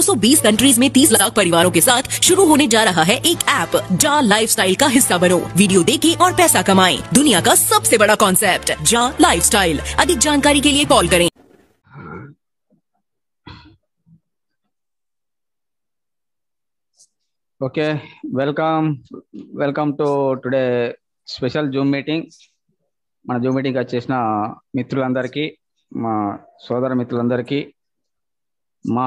220 countries में 30 लाख परिवारों के साथ शुरू होने जा रहा है एक ऐप जा लाइफ का हिस्सा बनो वीडियो देखे और पैसा कमाए दुनिया का सबसे बड़ा कॉन्सेप्ट जा लाइफ अधिक जानकारी के लिए कॉल करें okay welcome welcome to today special Zoom meeting मैं जूम मीटिंग వచ్చేసిన మిత్రులందరికీ మా సోదర మిత్రులందరికీ మా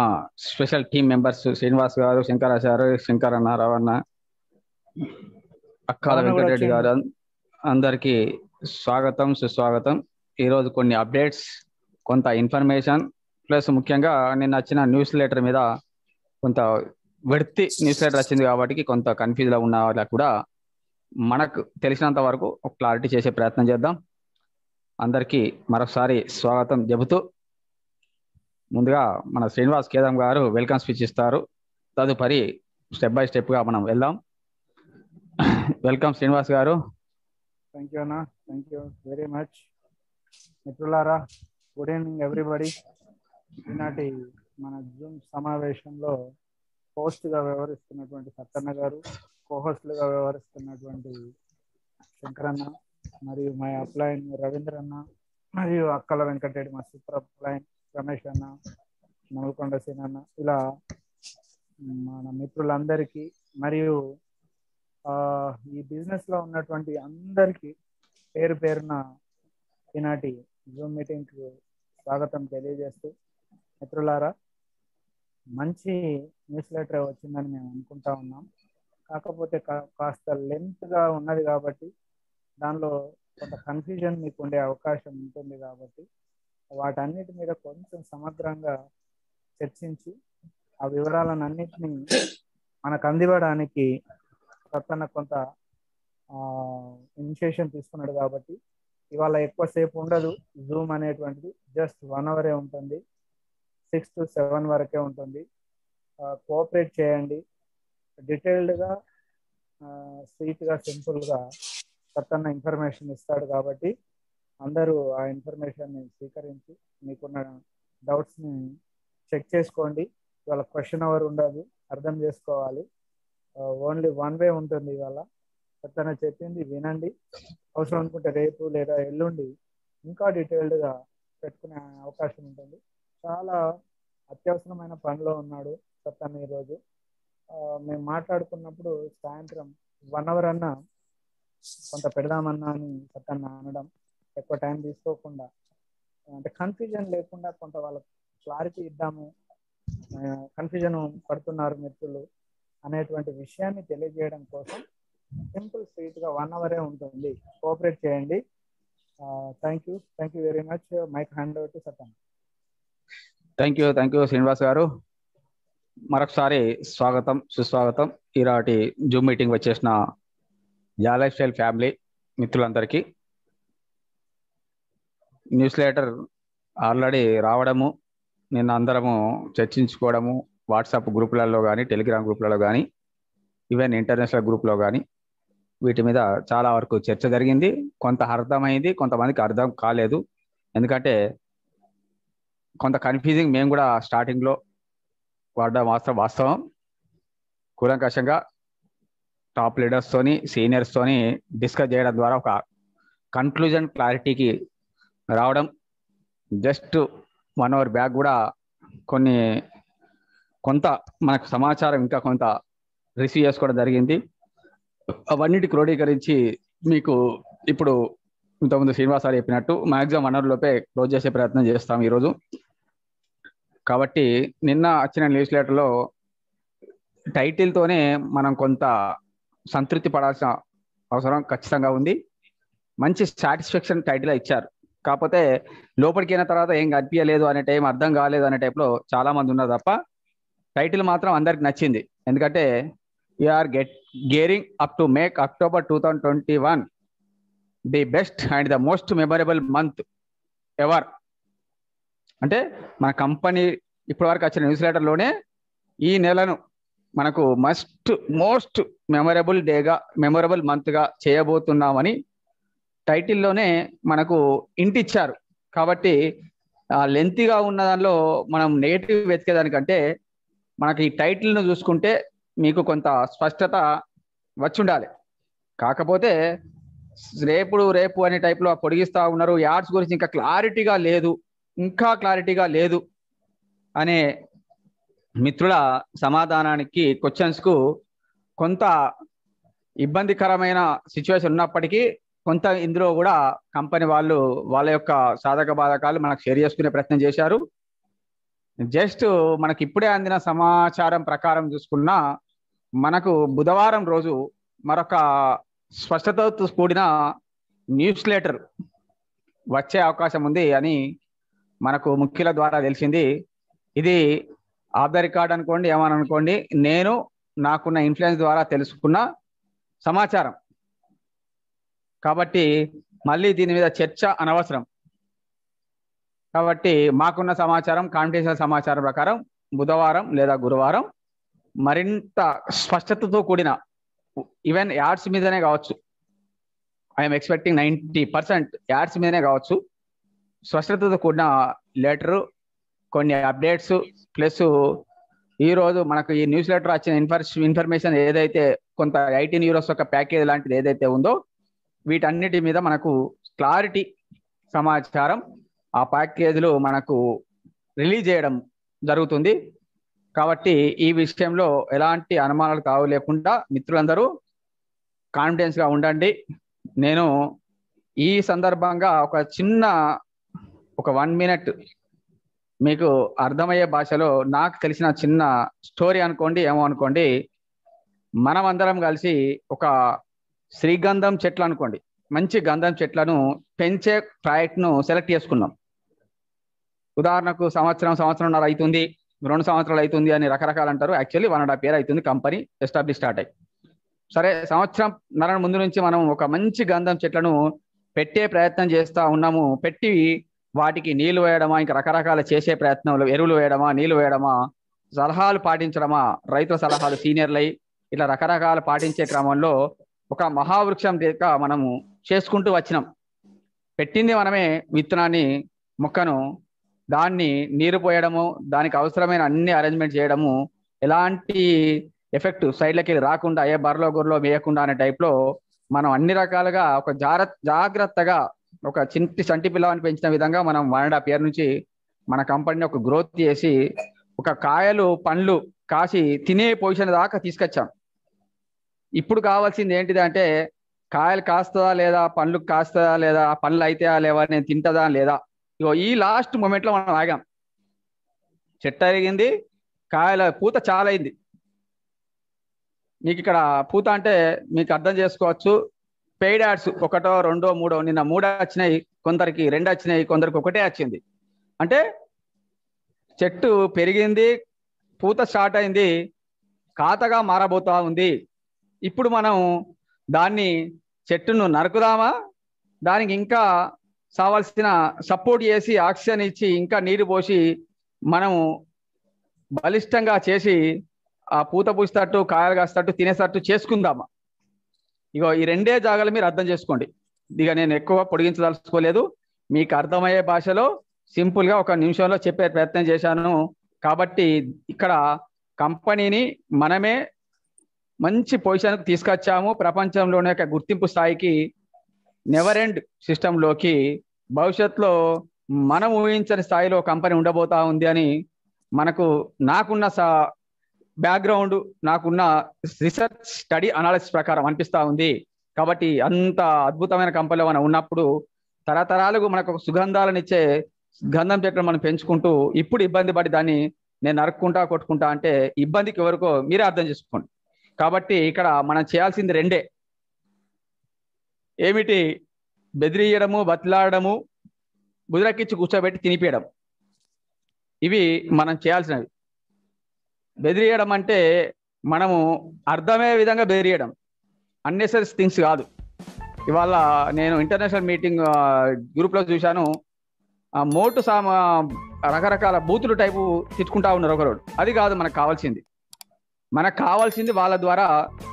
స్పెషల్ టీమ్ మెంబర్స్ శ్రీనివాస్ గారు శంకరాచారు శంకర్ అన్న రవణ అక్కాల వెంకటరెడ్డి గారు అందరికీ స్వాగతం సుస్వాగతం ఈరోజు కొన్ని అప్డేట్స్ కొంత ఇన్ఫర్మేషన్ ప్లస్ ముఖ్యంగా నిన్న వచ్చిన న్యూస్ లెటర్ మీద కొంత వెడితి న్యూస్ లెటర్ వచ్చింది కాబట్టి కొంత కన్ఫ్యూజ్లో ఉన్న వాళ్ళకి కూడా మనకు తెలిసినంత వరకు క్లారిటీ చేసే ప్రయత్నం చేద్దాం అందరికీ మరొకసారి స్వాగతం చెబుతూ ముందుగా మన శ్రీనివాస్ కేదం గారు వెల్కమ్ స్పీచ్ ఇస్తారు తదుపరి స్టెప్ బై స్టెప్ గా మనం వెళ్దాం welcome Srinivas garu thank you అన్నా థ్యాంక్ యూ వెరీ మచ్ మిత్రులారా గుడ్ ఈవినింగ్ ఎవ్రీబడి ఈనాటి మన జూమ్ సమావేశంలో గా వ్యవహరిస్తున్నటువంటి సత్తన్న గారు కోహోస్ట్ గా వ్యవహరిస్తున్నటువంటి శంకరన్న మరియు మా రవీంద్ర అన్న మరియు అక్కల వెంకటరెడ్డి మా సూపర్ అప్లైన్ రమేష్ అన్న నల్గొండ సేన్ అన్న ఇలా మన మిత్రులందరికీ మరియు ఈ బిజినెస్ లో ఉన్నటువంటి అందరికీ పేరు పేరున ఈనాటి జూమ్ మీటింగ్ కు స్వాగతం తెలియజేస్తూ మిత్రులారా మంచి న్యూస్ లెటర్ వచ్చిందని మేము అనుకుంటా ఉన్నాం కాకపోతే కాస్త లెంత్ గా ఉన్నది కాబట్టి దానిలో కొంత కన్ఫ్యూజన్ మీకు ఉండే అవకాశం ఉంటుంది కాబట్టి వాటన్నిటి మీద కొంచెం సమగ్రంగా చర్చించి ఆ వివరాలను వివరాలన్నింటినీ మనకు అందివ్వడానికి ప్రతన కొంత ఇనిషియేషన్ తీసుకున్నాడు కాబట్టి ఇవాళ ఎక్కువసేపు ఉండదు జూమ్ అనేటువంటిది జస్ట్ వన్ అవరే ఉంటుంది సిక్స్ టు సెవెన్ వరకే ఉంటుంది కోఆపరేట్ చేయండి డీటెయిల్డ్గా స్వీట్గా సింపుల్గా ప్రతన్న ఇన్ఫర్మేషన్ ఇస్తాడు కాబట్టి అందరూ ఆ ఇన్ఫర్మేషన్ స్వీకరించి మీకున్న డౌట్స్ని చెక్ చేసుకోండి ఇవాళ క్వశ్చన్ అవర్ ఉండదు అర్థం చేసుకోవాలి ఓన్లీ వన్ వే ఉంటుంది ఇవాళ తన చెప్పింది వినండి అవసరం అనుకుంటే రేపు లేదా ఎల్లుండి ఇంకా డీటెయిల్డ్గా పెట్టుకునే అవకాశం ఉంటుంది చాలా అత్యవసరమైన పనిలో ఉన్నాడు సత్తాన్ ఈరోజు మేము మాట్లాడుకున్నప్పుడు సాయంత్రం వన్ అవర్ అన్న కొంత పెడదామన్నా అని సత్తన్న అనడం ఎక్కువ టైం తీసుకోకుండా అంటే కన్ఫ్యూజన్ లేకుండా కొంత వాళ్ళ క్లారిటీ ఇద్దాము కన్ఫ్యూజన్ పడుతున్నారు మిత్రులు అనేటువంటి విషయాన్ని తెలియజేయడం కోసం సింపుల్ స్వీట్ గా వన్ అవరే ఉంటుంది కోఆపరేట్ చేయండి thank you thank you very much mike hand over to సతన్ thank you thank you Srinivas garu మరొకసారి స్వాగతం సుస్వాగతం ఈరాటి జూమ్ మీటింగ్ వచ్చేసిన యా లైఫ్ స్టైల్ ఫ్యామిలీ మిత్రులందరికీ న్యూస్ లెటర్ ఆల్రెడీ రావడము నిన్న అందరము చర్చించుకోవడము వాట్సాప్ గ్రూపులలో కానీ టెలిగ్రామ్ గ్రూపులలో కానీ ఈవెన్ ఇంటర్నేషనల్ గ్రూప్లో కానీ వీటి మీద చాలా వరకు చర్చ జరిగింది కొంత అర్థమైంది కొంతమందికి అర్థం కాలేదు ఎందుకంటే కొంత కన్ఫ్యూజింగ్ మేము కూడా స్టార్టింగ్లో వాడడం వాస్తవం వాస్తవం కూలంకషంగా టాప్ లీడర్స్తోని సీనియర్స్తోని డిస్కస్ చేయడం ద్వారా ఒక కన్క్లూజన్ క్లారిటీకి రావడం జస్ట్ వన్ అవర్ బ్యాక్ కూడా కొన్ని కొంత మనకు సమాచారం ఇంకా కొంత రిసీవ్ చేసుకోవడం జరిగింది అవన్నిటి క్రోడీకరించి మీకు ఇప్పుడు ఇంతకుముందు శ్రీనివాసారు చెప్పినట్టు మ్యాక్సిమం వన్ అవర్ లోపే క్లోజ్ చేసే ప్రయత్నం చేస్తాం ఈరోజు కాబట్టి నిన్న వచ్చిన న్యూస్ లెటర్లో టైటిల్తోనే మనం కొంత సంతృప్తి పడాల్సిన అవసరం ఖచ్చితంగా ఉంది మంచి సాటిస్ఫాక్షన్ టైటిల్ ఇచ్చారు కాకపోతే లోపలికి అయిన తర్వాత ఏం కనిపించలేదు అనే టైం అర్థం కాలేదు అనే టైప్లో చాలా మంది ఉన్నారు తప్ప టైటిల్ మాత్రం అందరికి నచ్చింది ఎందుకంటే are get gearing up to make October two thousand twenty one the best and the most memorable month ever అంటే మన కంపెనీ ఇప్పటివరకు వచ్చిన న్యూస్ లెటర్లోనే ఈ నెలను మనకు మస్ట్ మోస్ట్ మెమరబుల్ డేగా మెమరబుల్ మంత్గా చేయబోతున్నామని టైటిల్లోనే మనకు ఇంటిచ్చారు కాబట్టి లెంతిగా ఉన్న దానిలో మనం నెగిటివ్ వెతికేదానికంటే మనకి ఈ టైటిల్ను చూసుకుంటే మీకు కొంత స్పష్టత వచ్చి ఉండాలి కాకపోతే రేపు రేపు అనే టైప్లో పొడిగిస్తూ ఉన్నారు యాడ్స్ గురించి ఇంకా క్లారిటీగా లేదు ఇంకా క్లారిటీగా లేదు అనే మిత్రుల సమాధానానికి క్వశ్చన్స్కు కొంత ఇబ్బందికరమైన సిచ్యువేషన్ ఉన్నప్పటికీ కొంత ఇందులో కూడా కంపెనీ వాళ్ళు వాళ్ళ యొక్క సాధక బాధకాలు మనకు షేర్ చేసుకునే ప్రయత్నం చేశారు జస్ట్ మనకి ఇప్పుడే అందిన సమాచారం ప్రకారం చూసుకున్నా మనకు బుధవారం రోజు మరొక స్పష్టతతో కూడిన న్యూస్ లెటర్ వచ్చే అవకాశం ఉంది అని మనకు ముఖ్యుల ద్వారా తెలిసింది ఇది ఆఫ్ ద రికార్డ్ అనుకోండి ఏమని అనుకోండి నేను నాకున్న ఇన్ఫ్లుయెన్స్ ద్వారా తెలుసుకున్న సమాచారం కాబట్టి మళ్ళీ దీని మీద చర్చ అనవసరం కాబట్టి మాకున్న సమాచారం కాన్ఫిడెన్షియల్ సమాచారం ప్రకారం బుధవారం లేదా గురువారం మరింత స్పష్టతతో కూడిన ఈవెన్ యాడ్స్ మీదనే కావచ్చు I'm expecting ninety percent ads మీదనే కావచ్చు స్పష్టతతో కూడిన లెటరు కొన్ని అప్డేట్స్ ప్లస్ ఈరోజు మనకు ఈ న్యూస్ లెటర్ వచ్చిన ఇన్ఫర్ ఇన్ఫర్మేషన్ ఏదైతే కొంత ఎయిటీన్ యూరోస్ యొక్క ప్యాకేజ్ లాంటిది ఏదైతే ఉందో వీటన్నిటి మీద మనకు క్లారిటీ సమాచారం ఆ ప్యాకేజీలో మనకు రిలీజ్ చేయడం జరుగుతుంది కాబట్టి ఈ విషయంలో ఎలాంటి అనుమానాలు కావు లేకుండా మిత్రులందరూ కాన్ఫిడెన్స్గా ఉండండి నేను ఈ సందర్భంగా ఒక చిన్న ఒక వన్ మినిట్ మీకు అర్థమయ్యే భాషలో నాకు తెలిసిన చిన్న స్టోరీ అనుకోండి ఏమో అనుకోండి మనమందరం కలిసి ఒక శ్రీగంధం చెట్లు అనుకోండి మంచి గంధం చెట్లను పెంచే ప్రాజెక్ట్ను సెలెక్ట్ చేసుకున్నాం ఉదాహరణకు సంవత్సరం సంవత్సరంన్నర అవుతుంది రెండు సంవత్సరాలు అవుతుంది అని రకరకాలు అంటారు actually one and half year అవుతుంది కంపెనీ ఎస్టాబ్లిష్ స్టార్ట్ అయ్యి సరే సంవత్సరం నర ముందు నుంచి మనం ఒక మంచి గంధం చెట్లను పెట్టే ప్రయత్నం చేస్తూ ఉన్నాము పెట్టి వాటికి నీళ్లు వేయడమా ఇంకా రకరకాల చేసే ప్రయత్నంలో ఎరువులు వేయడమా నీళ్లు వేయడమా సలహాలు పాటించడమా రైతుల సలహాలు సీనియర్లై ఇట్లా రకరకాలు పాటించే క్రమంలో ఒక మహావృక్షం లేక మనము చేసుకుంటూ వచ్చినాం పెట్టింది మనమే విత్తనాన్ని మొక్కను దాన్ని నీరు పోయడము దానికి అవసరమైన అన్ని అరేంజ్మెంట్ చేయడము ఎలాంటి ఎఫెక్ట్ సైడ్లకి రాకుండా ఏ బర్రలో గొర్రెలో వేయకుండా అనే టైప్లో మనం అన్ని రకాలుగా ఒక జాగ్రత్తగా ఒక చింటి సంటి పిల్లవాన్ని పెంచిన విధంగా మనం వన్ పేరు నుంచి మన కంపెనీని ఒక గ్రోత్ చేసి ఒక కాయలు పండ్లు కాసి తినే పొజిషన్ దాకా తీసుకొచ్చాం ఇప్పుడు కావాల్సింది ఏంటిది అంటే కాయలు కాస్తుందా లేదా పండ్లు కాస్తుందా లేదా పండ్లు అయితాయా లేవా నేను తింటదా లేదా ఇగో ఈ లాస్ట్ మూమెంట్లో మనం ఆగాం చెట్టు అరిగింది కాయల పూత చాలా అయింది మీకు ఇక్కడ పూత అంటే మీకు అర్థం చేసుకోవచ్చు పెయిడ్ యాడ్స్ ఒకటో రెండో మూడో నిన్న మూడో వచ్చినాయి కొందరికి రెండు వచ్చినాయి కొందరికి ఒకటే వచ్చింది అంటే చెట్టు పెరిగింది పూత స్టార్ట్ అయింది ఖాతగా మారబోతా ఉంది ఇప్పుడు మనం దాన్ని చెట్టును నరకుదామా దానికి ఇంకా సావాల్సిన సపోర్ట్ చేసి ఆక్సిజన్ ఇచ్చి ఇంకా నీరు పోసి మనం బలిష్టంగా చేసి ఆ పూత పూసేటట్టు కాయలు కాసేటట్టు తినేసేటట్టు చేసుకుందామా ఇగో ఈ రెండే జాగాలు మీరు అర్థం చేసుకోండి ఇక నేను ఎక్కువ పొడిగించదలుచుకోలేదు మీకు అర్థమయ్యే భాషలో సింపుల్గా ఒక నిమిషంలో చెప్పే ప్రయత్నం చేశాను కాబట్టి ఇక్కడ కంపెనీని మనమే మంచి పొజిషన్కి తీసుకొచ్చాము ప్రపంచంలోనే ఒక గుర్తింపు స్థాయికి నెవర్ ఎండ్ సిస్టంలోకి భవిష్యత్తులో మనం ఊహించని స్థాయిలో కంపెనీ ఉండబోతా ఉంది అని మనకు నాకున్న సా బ్యాక్గ్రౌండ్ నాకున్న రీసెర్చ్ స్టడీ అనాలిసిస్ ప్రకారం అనిపిస్తూ ఉంది కాబట్టి అంత అద్భుతమైన కంపెనీలో మనం ఉన్నప్పుడు తరతరాలకు మనకు సుగంధాలను ఇచ్చే గంధం చెట్లను మనం పెంచుకుంటూ ఇప్పుడు ఇబ్బంది పడి దాన్ని నేను నరుక్కుంటా కొట్టుకుంటా అంటే ఇబ్బందికి ఎవరికో మీరే అర్థం చేసుకోండి కాబట్టి ఇక్కడ మనం చేయాల్సింది రెండే ఏమిటి బెదిరియడము బతిలాడము బుదిరకిచ్చి కూర్చోబెట్టి తినిపియడం ఇవి మనం చేయాల్సినవి బెదిరియడం అంటే మనము అర్థమయ్యే విధంగా బెదిరియడం అన్నెసరీ థింగ్స్ కాదు ఇవాళ నేను ఇంటర్నేషనల్ మీటింగ్ గ్రూప్లో చూశాను మోటు సామా రకరకాల బూతులు టైపు తిట్టుకుంటా ఉన్నారు ఒకరోడు అది కాదు మనకు కావాల్సింది మనకు కావాల్సింది వాళ్ళ ద్వారా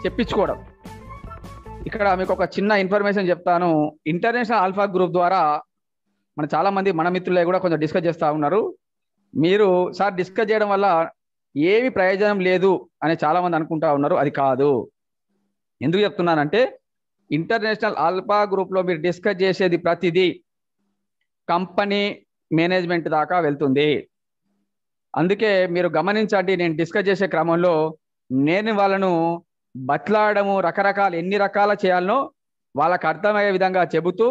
చెప్పించుకోవడం ఇక్కడ మీకు ఒక చిన్న ఇన్ఫర్మేషన్ చెప్తాను ఇంటర్నేషనల్ ఆల్ఫా గ్రూప్ ద్వారా మన చాలా మంది మన మిత్రులే కూడా కొంచెం డిస్కస్ చేస్తూ ఉన్నారు మీరు సార్ డిస్కస్ చేయడం వల్ల ఏమి ప్రయోజనం లేదు అని చాలా మంది అనుకుంటా ఉన్నారు అది కాదు ఎందుకు చెప్తున్నానంటే ఇంటర్నేషనల్ ఆల్ఫా గ్రూప్లో మీరు డిస్కస్ చేసేది ప్రతిదీ కంపెనీ మేనేజ్మెంట్ దాకా వెళ్తుంది అందుకే మీరు గమనించండి నేను డిస్కస్ చేసే క్రమంలో నేను వాళ్ళను బట్లాడము రకరకాల ఎన్ని రకాల చేయాలనో వాళ్ళకు అర్థమయ్యే విధంగా చెబుతూ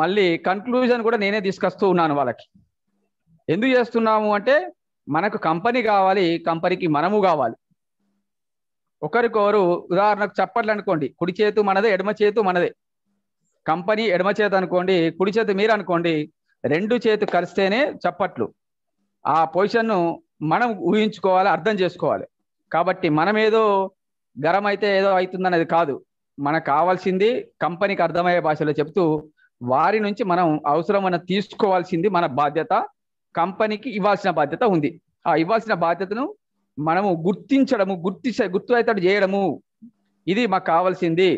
మళ్ళీ కన్క్లూజన్ కూడా నేనే తీసుకొస్తూ ఉన్నాను వాళ్ళకి ఎందుకు చేస్తున్నాము అంటే మనకు కంపెనీ కావాలి కంపెనీకి మనము కావాలి ఒకరికొకరు ఉదాహరణకు చప్పట్లు అనుకోండి కుడి చేతు మనదే ఎడమ చేతు మనదే కంపెనీ ఎడమ చేతి అనుకోండి కుడి చేతి మీరు అనుకోండి రెండు చేతి కలిస్తేనే చప్పట్లు ఆ పొజిషన్ను మనం ఊహించుకోవాలి అర్థం చేసుకోవాలి కాబట్టి మనమేదో గరం అయితే ఏదో అవుతుందనేది కాదు మనకు కావాల్సింది కంపెనీకి అర్థమయ్యే భాషలో చెప్తూ వారి నుంచి మనం అవసరమైన తీసుకోవాల్సింది మన బాధ్యత కంపెనీకి ఇవ్వాల్సిన బాధ్యత ఉంది ఆ ఇవ్వాల్సిన బాధ్యతను మనము గుర్తించడము గుర్తి గుర్తు అయితే చేయడము ఇది మాకు కావాల్సింది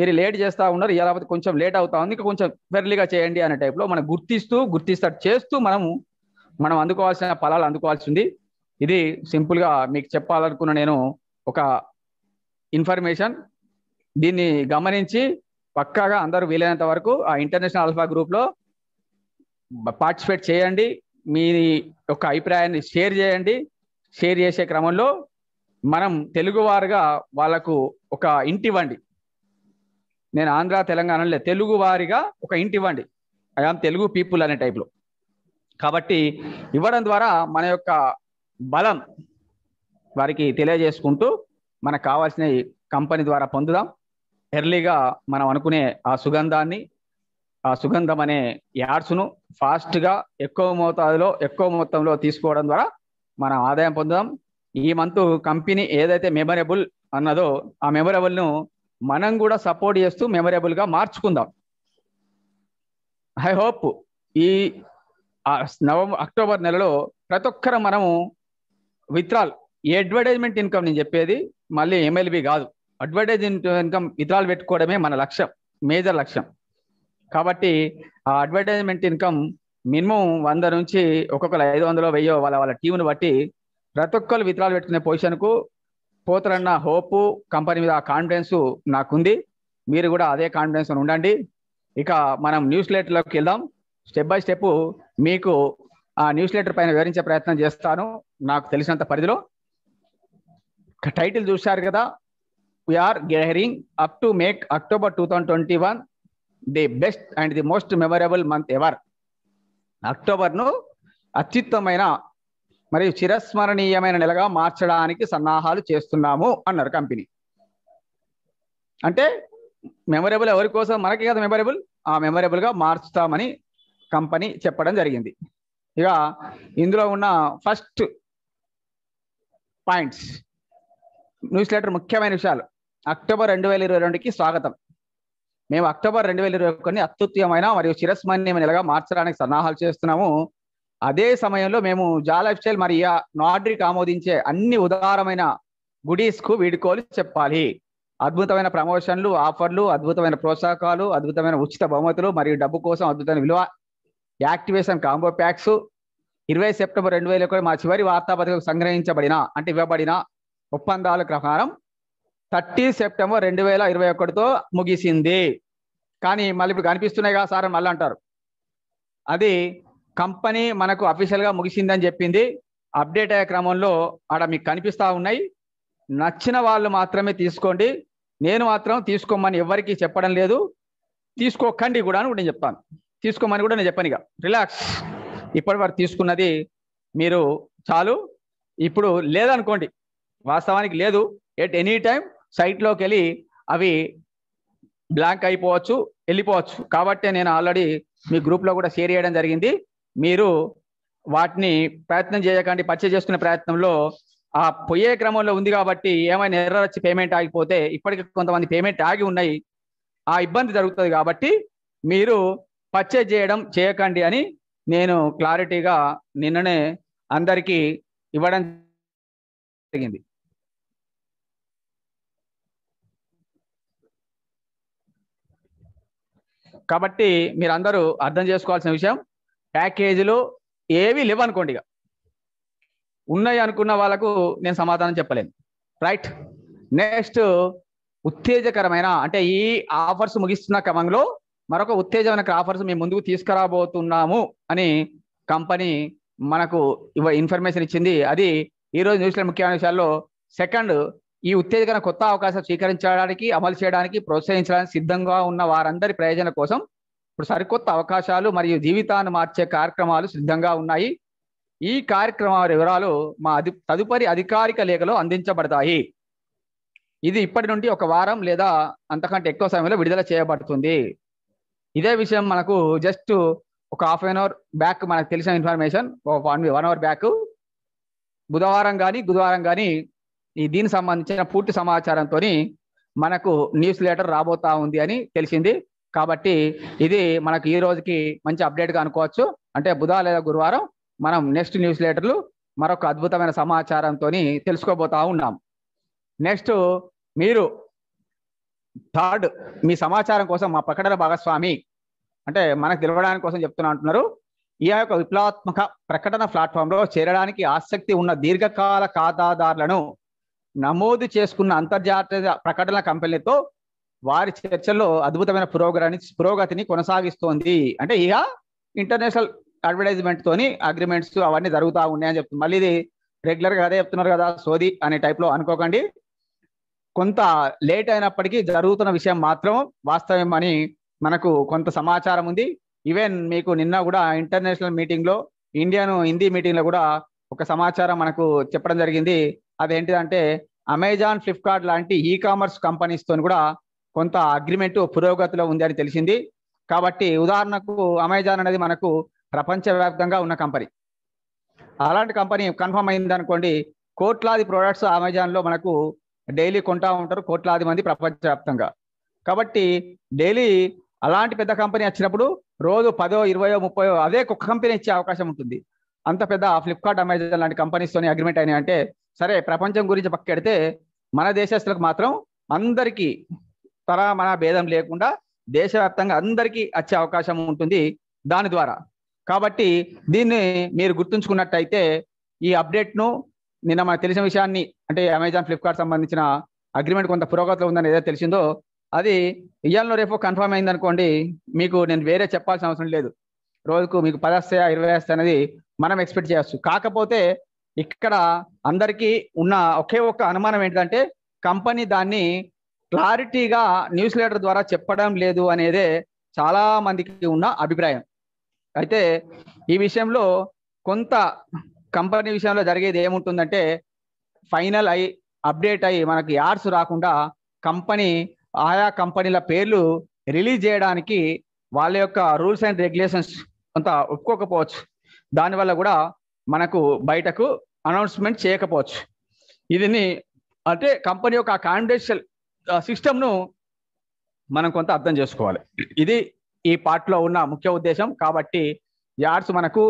మీరు లేట్ చేస్తూ ఉన్నారు ఇలా కొంచెం లేట్ అవుతా ఉంది ఇంకా కొంచెం వెర్లీగా చేయండి అనే టైప్లో మనం గుర్తిస్తూ గుర్తిస్తాడు చేస్తూ మనము మనం అందుకోవాల్సిన ఫలాలు అందుకోవాల్సింది ఇది సింపుల్గా మీకు చెప్పాలనుకున్న నేను ఒక ఇన్ఫర్మేషన్ దీన్ని గమనించి పక్కాగా అందరూ వీలైనంత వరకు ఆ ఇంటర్నేషనల్ అల్ఫా గ్రూప్లో పార్టిసిపేట్ చేయండి మీ యొక్క అభిప్రాయాన్ని షేర్ చేయండి షేర్ చేసే క్రమంలో మనం తెలుగువారుగా వాళ్ళకు ఒక ఇంటివ్వండి నేను ఆంధ్ర తెలంగాణలో తెలుగువారిగా ఒక ఇంటివ్వండి ఆమ్ తెలుగు పీపుల్ అనే టైప్లో కాబట్టి ఇవ్వడం ద్వారా మన యొక్క బలం వారికి తెలియజేసుకుంటూ మనకు కావాల్సిన కంపెనీ ద్వారా పొందుదాం ఎర్లీగా మనం అనుకునే ఆ సుగంధాన్ని ఆ సుగంధం అనే యాడ్స్ను ఫాస్ట్గా ఎక్కువ మోతాదులో ఎక్కువ మొత్తంలో తీసుకోవడం ద్వారా మనం ఆదాయం పొందుదాం ఈ మంత్ కంపెనీ ఏదైతే మెమరబుల్ అన్నదో ఆ మెమరబుల్ను మనం కూడా సపోర్ట్ చేస్తూ మెమరబుల్గా మార్చుకుందాం ఐ హోప్ ఈ నవంబర్ అక్టోబర్ నెలలో ప్రతి ఒక్కరూ మనము విత్రాల్ అడ్వర్టైజ్మెంట్ ఇన్కమ్ నేను చెప్పేది మళ్ళీ ఎంఎల్బీ కాదు అడ్వర్టైజ్మెంట్ ఇన్కమ్ విత్రాల్ పెట్టుకోవడమే మన లక్ష్యం మేజర్ లక్ష్యం కాబట్టి ఆ అడ్వర్టైజ్మెంట్ ఇన్కమ్ మినిమం వంద నుంచి ఒక్కొక్కరు ఐదు వందలు వెయ్యో వాళ్ళ వాళ్ళ టీంను బట్టి ప్రతి ఒక్కరు విత్రాలు పెట్టుకునే పొజిషన్కు పోతారన్న హోపు కంపెనీ మీద ఆ కాన్ఫిడెన్స్ నాకుంది మీరు కూడా అదే కాన్ఫిడెన్స్ ఉండండి ఇక మనం న్యూస్ లెటర్లోకి వెళ్దాం స్టెప్ బై స్టెప్ మీకు ఆ న్యూస్ లెటర్ పైన వివరించే ప్రయత్నం చేస్తాను నాకు తెలిసినంత పరిధిలో టైటిల్ చూశారు కదా we are gearing up to make October two thousand twenty one the best and the most memorable month ever అక్టోబర్ను అత్యుత్తమైన మరియు చిరస్మరణీయమైన నెలగా మార్చడానికి సన్నాహాలు చేస్తున్నాము అన్నారు కంపెనీ అంటే మెమొరబుల్ ఎవరి కోసం మనకి కదా మెమరబుల్ ఆ మెమొరబుల్గా మార్చుతామని కంపెనీ చెప్పడం జరిగింది ఇక ఇందులో ఉన్న ఫస్ట్ పాయింట్స్ న్యూస్ లెటర్ ముఖ్యమైన విషయాలు అక్టోబర్ రెండు వేల ఇరవై రెండుకి స్వాగతం మేము అక్టోబర్ రెండు వేల ఇరవై ఒకటిని అత్యుత్తమైన మరియు చిరస్మరణీయమైన నెలగా మార్చడానికి సన్నాహాలు చేస్తున్నాము అదే సమయంలో మేము జాలైఫ్ స్టైల్ మరి నాడ్రిక్ ఆమోదించే అన్ని ఉదారమైన గుడీస్కు వీడుకోలు చెప్పాలి అద్భుతమైన ప్రమోషన్లు ఆఫర్లు అద్భుతమైన ప్రోత్సాహకాలు అద్భుతమైన ఉచిత బహుమతులు మరియు డబ్బు కోసం అద్భుతమైన విలువ యాక్టివేషన్ కాంబో ప్యాక్స్ ఇరవై సెప్టెంబర్ రెండు వేల ఒకటి మా చివరి వార్తాపత్రిక సంగ్రహించబడిన అంటే ఇవ్వబడిన ఒప్పందాల ప్రకారం థర్టీ సెప్టెంబర్ రెండు వేల ఇరవై ఒకటితో ముగిసింది కానీ మళ్ళీ ఇప్పుడు కదా సార్ మళ్ళీ అంటారు అది కంపెనీ మనకు అఫీషియల్గా ముగిసిందని చెప్పింది అప్డేట్ అయ్యే క్రమంలో ఆడ మీకు కనిపిస్తూ ఉన్నాయి నచ్చిన వాళ్ళు మాత్రమే తీసుకోండి నేను మాత్రం తీసుకోమని ఎవరికీ చెప్పడం లేదు తీసుకోకండి కూడా అని నేను చెప్తాను తీసుకోమని కూడా నేను చెప్పాను ఇక రిలాక్స్ ఇప్పటి వరకు తీసుకున్నది మీరు చాలు ఇప్పుడు లేదనుకోండి వాస్తవానికి లేదు ఎట్ ఎనీ టైం సైట్లోకి వెళ్ళి అవి బ్లాంక్ అయిపోవచ్చు వెళ్ళిపోవచ్చు కాబట్టి నేను ఆల్రెడీ మీ గ్రూప్లో కూడా షేర్ చేయడం జరిగింది మీరు వాటిని ప్రయత్నం చేయకండి పర్చేజ్ చేసుకునే ప్రయత్నంలో ఆ పోయే క్రమంలో ఉంది కాబట్టి ఏమైనా ఎర్ర వచ్చి పేమెంట్ ఆగిపోతే ఇప్పటికీ కొంతమంది పేమెంట్ ఆగి ఉన్నాయి ఆ ఇబ్బంది జరుగుతుంది కాబట్టి మీరు పర్చేజ్ చేయడం చేయకండి అని నేను క్లారిటీగా నిన్ననే అందరికీ ఇవ్వడం జరిగింది కాబట్టి మీరందరూ అర్థం చేసుకోవాల్సిన విషయం ప్యాకేజీలు ఏవి లేవనుకోండి ఇక ఉన్నాయి అనుకున్న వాళ్ళకు నేను సమాధానం చెప్పలేను రైట్ నెక్స్ట్ ఉత్తేజకరమైన అంటే ఈ ఆఫర్స్ ముగిస్తున్న క్రమంలో మరొక ఉత్తేజమైన ఆఫర్స్ మేము ముందుకు తీసుకురాబోతున్నాము అని కంపెనీ మనకు ఇవ ఇన్ఫర్మేషన్ ఇచ్చింది అది ఈరోజు న్యూస్లో ముఖ్యమైన విషయాల్లో సెకండ్ ఈ ఉత్తేజకర కొత్త అవకాశం స్వీకరించడానికి అమలు చేయడానికి ప్రోత్సహించడానికి సిద్ధంగా ఉన్న వారందరి ప్రయోజనం కోసం ఇప్పుడు సరికొత్త అవకాశాలు మరియు జీవితాన్ని మార్చే కార్యక్రమాలు సిద్ధంగా ఉన్నాయి ఈ కార్యక్రమాల వివరాలు మా అది తదుపరి అధికారిక లేఖలో అందించబడతాయి ఇది ఇప్పటి నుండి ఒక వారం లేదా అంతకంటే ఎక్కువ సమయంలో విడుదల చేయబడుతుంది ఇదే విషయం మనకు జస్ట్ ఒక హాఫ్ అన్ అవర్ బ్యాక్ మనకు తెలిసిన information one one hour back బుధవారం కానీ బుధవారం కానీ ఈ దీనికి సంబంధించిన పూర్తి సమాచారంతో మనకు న్యూస్ లెటర్ రాబోతా ఉంది అని తెలిసింది కాబట్టి ఇది మనకు ఈ రోజుకి మంచి అప్డేట్గా అనుకోవచ్చు అంటే బుధ లేదా గురువారం మనం నెక్స్ట్ న్యూస్ లెటర్లు మరొక అద్భుతమైన సమాచారంతో తెలుసుకోబోతా ఉన్నాం నెక్స్ట్ మీరు థర్డ్ మీ సమాచారం కోసం మా ప్రకటన భాగస్వామి అంటే మనకు తెలవడానికి కోసం చెప్తున్నా అంటున్నారు ఈ యొక్క విప్లవాత్మక ప్రకటన ప్లాట్ఫామ్ లో చేరడానికి ఆసక్తి ఉన్న దీర్ఘకాల ఖాతాదారులను నమోదు చేసుకున్న అంతర్జాతీయ ప్రకటన కంపెనీతో వారి చర్చల్లో అద్భుతమైన పురోగతి పురోగతిని కొనసాగిస్తోంది అంటే ఇక ఇంటర్నేషనల్ అడ్వర్టైజ్మెంట్ తోని అగ్రిమెంట్స్ అవన్నీ జరుగుతూ ఉన్నాయని చెప్తుంది మళ్ళీ ఇది రెగ్యులర్గా అదే చెప్తున్నారు కదా సోది అనే టైప్లో అనుకోకండి కొంత లేట్ అయినప్పటికీ జరుగుతున్న విషయం మాత్రం వాస్తవం అని మనకు కొంత సమాచారం ఉంది ఈవెన్ మీకు నిన్న కూడా ఇంటర్నేషనల్ మీటింగ్లో ఇండియాను హిందీ మీటింగ్లో కూడా ఒక సమాచారం మనకు చెప్పడం జరిగింది అదేంటిదంటే అమెజాన్ ఫ్లిప్కార్ట్ లాంటి ఈ కామర్స్ కంపెనీస్తో కూడా కొంత అగ్రిమెంట్ పురోగతిలో ఉంది అని తెలిసింది కాబట్టి ఉదాహరణకు అమెజాన్ అనేది మనకు ప్రపంచవ్యాప్తంగా ఉన్న కంపెనీ అలాంటి కంపెనీ కన్ఫర్మ్ అయింది అనుకోండి కోట్లాది ప్రోడక్ట్స్ అమెజాన్లో మనకు డైలీ కొంటా ఉంటారు కోట్లాది మంది ప్రపంచవ్యాప్తంగా కాబట్టి డైలీ అలాంటి పెద్ద కంపెనీ వచ్చినప్పుడు రోజు పదో ఇరవయో ముప్పయో అదే ఒక్క కంపెనీ ఇచ్చే అవకాశం ఉంటుంది అంత పెద్ద ఫ్లిప్కార్ట్ అమెజాన్ లాంటి కంపెనీస్తోనే అగ్రిమెంట్ అయినాయి అంటే సరే ప్రపంచం గురించి పక్కెడితే మన దేశస్తులకు మాత్రం అందరికీ తర మన భేదం లేకుండా దేశవ్యాప్తంగా అందరికీ వచ్చే అవకాశం ఉంటుంది దాని ద్వారా కాబట్టి దీన్ని మీరు గుర్తుంచుకున్నట్టయితే ఈ అప్డేట్ను నిన్న మనకు తెలిసిన విషయాన్ని అంటే అమెజాన్ ఫ్లిప్కార్ట్ సంబంధించిన అగ్రిమెంట్ కొంత పురోగతిలో ఉందని ఏదైతే తెలిసిందో అది ఇయ్యాలో రేపు కన్ఫర్మ్ అయింది అనుకోండి మీకు నేను వేరే చెప్పాల్సిన అవసరం లేదు రోజుకు మీకు పది వస్తాయా ఇరవై వస్తాయి అనేది మనం ఎక్స్పెక్ట్ చేయవచ్చు కాకపోతే ఇక్కడ అందరికీ ఉన్న ఒకే ఒక్క అనుమానం ఏంటంటే కంపెనీ దాన్ని క్లారిటీగా న్యూస్ లెటర్ ద్వారా చెప్పడం లేదు అనేదే చాలా మందికి ఉన్న అభిప్రాయం అయితే ఈ విషయంలో కొంత కంపెనీ విషయంలో జరిగేది ఏముంటుందంటే ఫైనల్ అయి అప్డేట్ అయ్యి మనకి యాడ్స్ రాకుండా కంపెనీ ఆయా కంపెనీల పేర్లు రిలీజ్ చేయడానికి వాళ్ళ యొక్క రూల్స్ అండ్ రెగ్యులేషన్స్ కొంత ఒప్పుకోకపోవచ్చు దానివల్ల కూడా మనకు బయటకు అనౌన్స్మెంట్ చేయకపోవచ్చు ఇదిని అంటే కంపెనీ యొక్క కాన్ఫిడెన్షియల్ సిస్టమ్ను మనం కొంత అర్థం చేసుకోవాలి ఇది ఈ పార్ట్లో ఉన్న ముఖ్య ఉద్దేశం కాబట్టి యాడ్స్ మనకు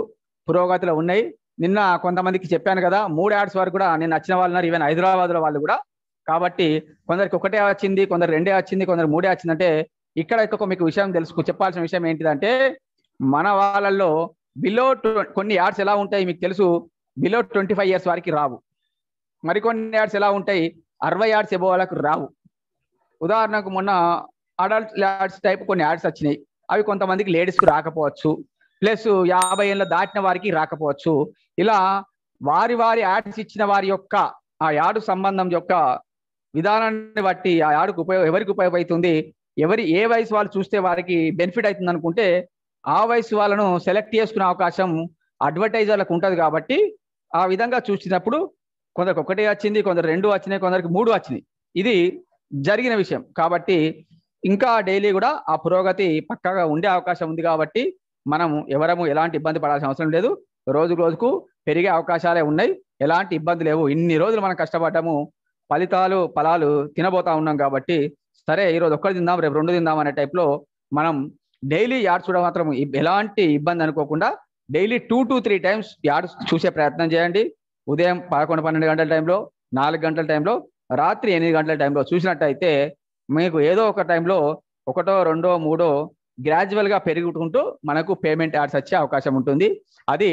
పురోగతిలో ఉన్నాయి నిన్న కొంతమందికి చెప్పాను కదా మూడు యాడ్స్ వరకు కూడా నేను నచ్చిన వాళ్ళు ఈవెన్ హైదరాబాద్లో వాళ్ళు కూడా కాబట్టి కొందరికి ఒకటే వచ్చింది కొందరు రెండే వచ్చింది కొందరు మూడే వచ్చిందంటే ఇక్కడ ఒక మీకు విషయం తెలుసు చెప్పాల్సిన విషయం ఏంటిదంటే మన వాళ్ళల్లో బిలో కొన్ని యాడ్స్ ఎలా ఉంటాయి మీకు తెలుసు బిలో ట్వంటీ ఫైవ్ ఇయర్స్ వారికి రావు మరికొన్ని యాడ్స్ ఎలా ఉంటాయి అరవై యాడ్స్ ఎబో వాళ్ళకు రావు ఉదాహరణకు మొన్న అడల్ట్ యాడ్స్ టైప్ కొన్ని యాడ్స్ వచ్చినాయి అవి కొంతమందికి లేడీస్కి రాకపోవచ్చు ప్లస్ యాభై ఏళ్ళ దాటిన వారికి రాకపోవచ్చు ఇలా వారి వారి యాడ్స్ ఇచ్చిన వారి యొక్క ఆ యాడు సంబంధం యొక్క విధానాన్ని బట్టి ఆ యాడుకు ఉపయోగ ఎవరికి ఉపయోగపడుతుంది ఎవరి ఏ వయసు వాళ్ళు చూస్తే వారికి బెనిఫిట్ అవుతుంది అనుకుంటే ఆ వయసు వాళ్ళను సెలెక్ట్ చేసుకునే అవకాశం అడ్వర్టైజర్లకు ఉంటుంది కాబట్టి ఆ విధంగా చూసినప్పుడు కొందరికి ఒకటి వచ్చింది కొందరు రెండు వచ్చినాయి కొందరికి మూడు వచ్చినాయి ఇది జరిగిన విషయం కాబట్టి ఇంకా డైలీ కూడా ఆ పురోగతి పక్కగా ఉండే అవకాశం ఉంది కాబట్టి మనము ఎవరము ఎలాంటి ఇబ్బంది పడాల్సిన అవసరం లేదు రోజు రోజుకు పెరిగే అవకాశాలే ఉన్నాయి ఎలాంటి ఇబ్బంది లేవు ఇన్ని రోజులు మనం కష్టపడ్డాము ఫలితాలు ఫలాలు తినబోతా ఉన్నాం కాబట్టి సరే ఈరోజు ఒక్కటి తిందాం రేపు రెండు తిందాం అనే టైప్లో మనం డైలీ యాడ్స్ చూడడం మాత్రం ఎలాంటి ఇబ్బంది అనుకోకుండా daily two to three times ads చూసే ప్రయత్నం చేయండి ఉదయం పదకొండు పన్నెండు గంటల టైంలో నాలుగు గంటల టైంలో రాత్రి ఎనిమిది గంటల టైంలో చూసినట్టయితే మీకు ఏదో ఒక టైంలో ఒకటో రెండో మూడో గ్రాడ్యువల్గా పెరుగుకుంటూ మనకు పేమెంట్ యాడ్స్ వచ్చే అవకాశం ఉంటుంది అది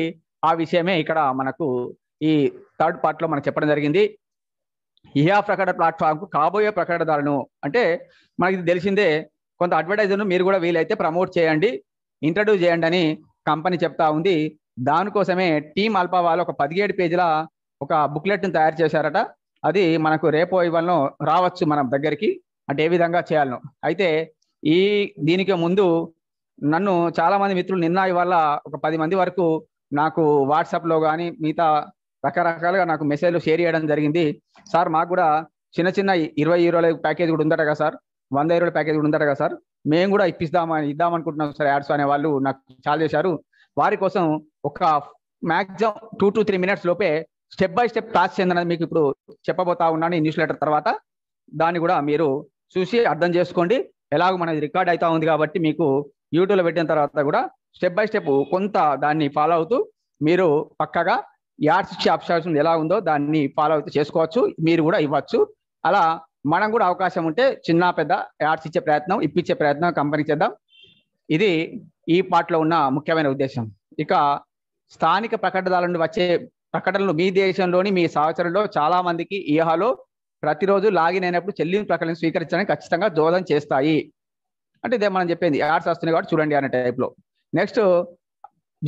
ఆ విషయమే ఇక్కడ మనకు ఈ థర్డ్ పార్ట్లో మనకు చెప్పడం జరిగింది ఇహా ప్రకట ప్లాట్ఫామ్కు కాబోయే ప్రకటనదారును అంటే మనకి తెలిసిందే కొంత అడ్వర్టైజర్ను మీరు కూడా వీలైతే ప్రమోట్ చేయండి ఇంట్రడ్యూస్ చేయండి అని కంపెనీ చెప్తా ఉంది దానికోసమే టీమ్ అల్పా వాళ్ళు ఒక పదిహేడు పేజీల ఒక బుక్లెట్ని తయారు చేశారట అది మనకు రేపు ఇవాళ రావచ్చు మనం దగ్గరికి అంటే ఏ విధంగా చేయాలను అయితే ఈ దీనికి ముందు నన్ను చాలా మంది మిత్రులు నిన్న ఇవాళ ఒక పది మంది వరకు నాకు వాట్సాప్ లో కానీ మిగతా రకరకాలుగా నాకు మెసేజ్లు షేర్ చేయడం జరిగింది సార్ మాకు కూడా చిన్న చిన్న ఇరవై ఇరవై ప్యాకేజ్ కూడా ఉందట కదా సార్ వంద ఇరవై ప్యాకేజ్ కూడా ఉందట కదా సార్ మేము కూడా ఇప్పిస్తామని ఇద్దాం అనుకుంటున్నాం సార్ యాడ్స్ అనే వాళ్ళు నాకు చాల్ చేశారు వారి కోసం ఒక maximum two to three minutes లోపే స్టెప్ బై స్టెప్ ప్లాస్ చెందనది మీకు ఇప్పుడు చెప్పబోతా ఉన్నాను ఈ న్యూస్ లెటర్ తర్వాత దాన్ని కూడా మీరు చూసి అర్థం చేసుకోండి ఎలాగో మనది రికార్డ్ అవుతా ఉంది కాబట్టి మీకు యూట్యూబ్లో పెట్టిన తర్వాత కూడా స్టెప్ బై స్టెప్ కొంత దాన్ని ఫాలో అవుతూ మీరు పక్కగా యాడ్స్ ఇచ్చే అప్షాప్షన్ ఎలా ఉందో దాన్ని ఫాలో అవుతూ చేసుకోవచ్చు మీరు కూడా ఇవ్వచ్చు అలా మనం కూడా అవకాశం ఉంటే చిన్న పెద్ద యాడ్స్ ఇచ్చే ప్రయత్నం ఇప్పించే ప్రయత్నం కంపెనీ చేద్దాం ఇది ఈ పాటలో ఉన్న ముఖ్యమైన ఉద్దేశం ఇక స్థానిక ప్రకటనల నుండి వచ్చే ప్రకటనలు మీ దేశంలోని మీ సహచరుల్లో చాలా మందికి ఈహాలో ప్రతిరోజు లాగిన్ అయినప్పుడు చెల్లింపు ప్రకటన స్వీకరించడానికి ఖచ్చితంగా దోహదం చేస్తాయి అంటే ఇదే మనం చెప్పింది యాడ్స్ వస్తున్నాయి కాబట్టి చూడండి అనే టైప్లో నెక్స్ట్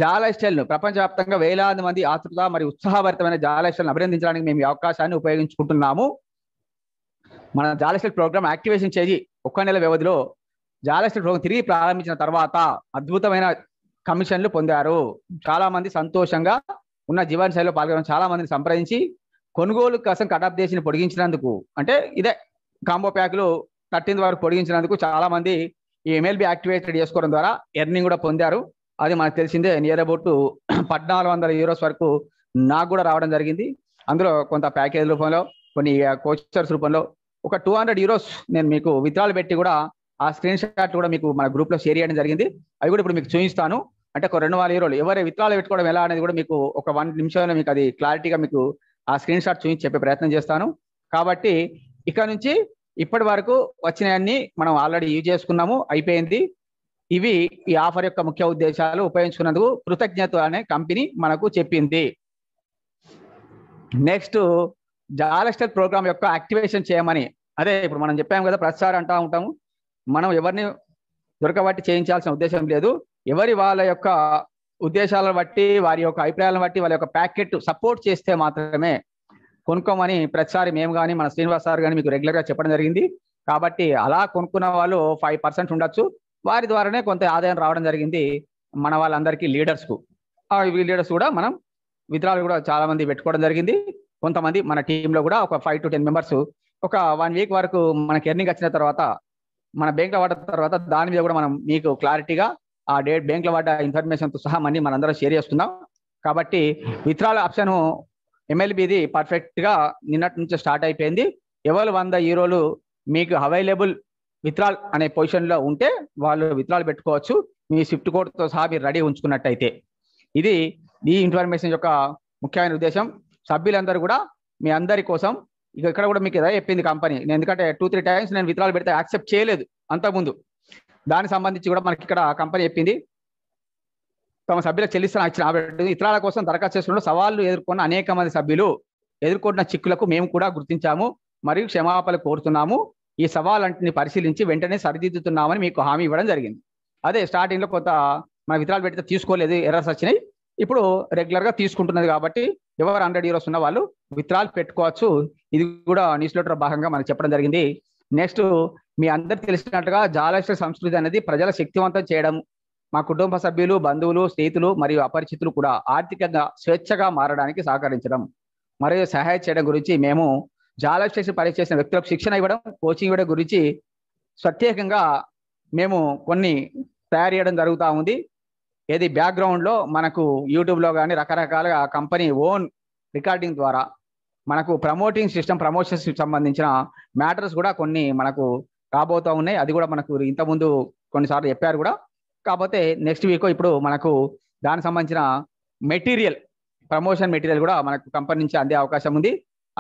జాలైస్టైల్ను ప్రపంచవ్యాప్తంగా వేలాది మంది ఆతృత మరియు ఉత్సాహభరితమైన జాలైస్టైల్ను అభినందించడానికి మేము ఈ అవకాశాన్ని ఉపయోగించుకుంటున్నాము మన జాలైస్టైల్ ప్రోగ్రామ్ యాక్టివేషన్ చేసి ఒక్క నెల వ్యవధిలో జాలైస్టైల్ ప్రోగ్రామ్ తిరిగి ప్రారంభించిన తర్వాత అద్భుతమైన కమిషన్లు పొందారు చాలామంది సంతోషంగా ఉన్న జీవనశైలిలో పాల్గొనడం చాలామందిని సంప్రదించి కొనుగోలు కోసం కటాప్ చేసి పొడిగించినందుకు అంటే ఇదే కాంబో ప్యాక్లు థర్టీన్త్ వరకు పొడిగించినందుకు చాలా మంది ఈ ఎంఎల్బి యాక్టివేటెడ్ చేసుకోవడం ద్వారా ఎర్నింగ్ కూడా పొందారు అది మనకు తెలిసిందే నియర్ అబౌట్ పద్నాలుగు వందల యూరోస్ వరకు నాకు కూడా రావడం జరిగింది అందులో కొంత ప్యాకేజ్ రూపంలో కొన్ని కోచర్స్ రూపంలో ఒక టూ హండ్రెడ్ యూరోస్ నేను మీకు విత్రాలు పెట్టి కూడా ఆ స్క్రీన్ షాట్ కూడా మీకు మన గ్రూప్లో షేర్ చేయడం జరిగింది అవి కూడా ఇప్పుడు మీకు చూపిస్తాను అంటే ఒక రెండు వందల యూరోలు ఎవరి విత్రాలు పెట్టుకోవడం ఎలా అనేది కూడా మీకు ఒక వన్ నిమిషంలో మీకు అది క్లారిటీగా మీకు ఆ స్క్రీన్ షాట్ చూపించి చెప్పే ప్రయత్నం చేస్తాను కాబట్టి ఇక్కడ నుంచి ఇప్పటి వరకు వచ్చినవన్నీ మనం ఆల్రెడీ యూజ్ చేసుకున్నాము అయిపోయింది ఇవి ఈ ఆఫర్ యొక్క ముఖ్య ఉద్దేశాలు ఉపయోగించుకున్నందుకు కృతజ్ఞత అనే కంపెనీ మనకు చెప్పింది నెక్స్ట్ జాలస్టర్ ప్రోగ్రామ్ యొక్క యాక్టివేషన్ చేయమని అదే ఇప్పుడు మనం చెప్పాము కదా ప్రతిసారి అంటూ ఉంటాము మనం ఎవరిని దొరకబట్టి చేయించాల్సిన ఉద్దేశం లేదు ఎవరి వాళ్ళ యొక్క ఉద్దేశాలను బట్టి వారి యొక్క అభిప్రాయాలను బట్టి వాళ్ళ యొక్క ప్యాకెట్ సపోర్ట్ చేస్తే మాత్రమే కొనుక్కోమని ప్రతిసారి మేము కానీ మన శ్రీనివాస్ సార్ కానీ మీకు రెగ్యులర్గా చెప్పడం జరిగింది కాబట్టి అలా కొనుక్కున్న వాళ్ళు ఫైవ్ పర్సెంట్ ఉండొచ్చు వారి ద్వారానే కొంత ఆదాయం రావడం జరిగింది మన వాళ్ళందరికీ లీడర్స్కు లీడర్స్ కూడా మనం విత్రాలు కూడా చాలా మంది పెట్టుకోవడం జరిగింది కొంతమంది మన టీంలో కూడా ఒక ఫైవ్ టు టెన్ మెంబర్స్ ఒక వన్ వీక్ వరకు మనకి ఎర్నింగ్ వచ్చిన తర్వాత మన బ్యాంక్లో పడ్డ తర్వాత దాని మీద కూడా మనం మీకు క్లారిటీగా ఆ డేట్ బ్యాంకుల పడ్డ ఇన్ఫర్మేషన్తో సహా మనీ మనందరం షేర్ చేస్తున్నాం కాబట్టి విత్రాల ఆప్షన్ ఎమ్మెల్బీది పర్ఫెక్ట్గా నిన్నటి నుంచి స్టార్ట్ అయిపోయింది ఎవరు వంద హీరోలు మీకు అవైలబుల్ విత్రాల్ అనే పొజిషన్లో ఉంటే వాళ్ళు విత్రాలు పెట్టుకోవచ్చు మీ షిఫ్ట్ కోడ్తో సహా మీరు రెడీ ఉంచుకున్నట్టయితే ఇది ఈ ఇన్ఫర్మేషన్ యొక్క ముఖ్యమైన ఉద్దేశం సభ్యులందరూ కూడా మీ అందరి కోసం ఇక ఇక్కడ కూడా మీకు ఇదే చెప్పింది కంపెనీ నేను ఎందుకంటే టూ త్రీ టైమ్స్ నేను విత్రాలు పెడితే యాక్సెప్ట్ చేయలేదు అంతకుముందు దానికి సంబంధించి కూడా మనకి ఇక్కడ కంపెనీ చెప్పింది తమ సభ్యులకు చెల్లిస్తున్న ఇచ్చిన ఇతరాల కోసం దరఖాస్తు చేసుకున్న సవాళ్లు ఎదుర్కొన్న అనేక మంది సభ్యులు ఎదుర్కొంటున్న చిక్కులకు మేము కూడా గుర్తించాము మరియు క్షమాపణ కోరుతున్నాము ఈ అంటిని పరిశీలించి వెంటనే సరిదిద్దుతున్నామని మీకు హామీ ఇవ్వడం జరిగింది అదే స్టార్టింగ్లో కొంత మన విత్రాలు పెడితే తీసుకోలేదు ఎర్రర్స్ వచ్చినాయి ఇప్పుడు రెగ్యులర్గా తీసుకుంటున్నది కాబట్టి ఎవరు హండ్రెడ్ ఇయర్స్ ఉన్న వాళ్ళు విత్తనాలు పెట్టుకోవచ్చు ఇది కూడా న్యూస్ లెటర్ భాగంగా మనకు చెప్పడం జరిగింది నెక్స్ట్ మీ అందరు తెలిసినట్టుగా జాలశ్ర సంస్కృతి అనేది ప్రజల శక్తివంతం చేయడం మా కుటుంబ సభ్యులు బంధువులు స్నేహితులు మరియు అపరిచితులు కూడా ఆర్థికంగా స్వేచ్ఛగా మారడానికి సహకరించడం మరియు సహాయం చేయడం గురించి మేము జాలశ్ర పనిచేసిన చేసిన వ్యక్తులకు శిక్షణ ఇవ్వడం కోచింగ్ ఇవ్వడం గురించి ప్రత్యేకంగా మేము కొన్ని తయారు చేయడం జరుగుతూ ఉంది ఏది బ్యాక్గ్రౌండ్లో మనకు యూట్యూబ్లో కానీ రకరకాలుగా కంపెనీ ఓన్ రికార్డింగ్ ద్వారా మనకు ప్రమోటింగ్ సిస్టమ్ ప్రమోషన్స్ సంబంధించిన మ్యాటర్స్ కూడా కొన్ని మనకు రాబోతూ ఉన్నాయి అది కూడా మనకు ఇంతకుముందు కొన్నిసార్లు చెప్పారు కూడా కాకపోతే నెక్స్ట్ వీక్ ఇప్పుడు మనకు దానికి సంబంధించిన మెటీరియల్ ప్రమోషన్ మెటీరియల్ కూడా మనకు కంపెనీ నుంచి అందే అవకాశం ఉంది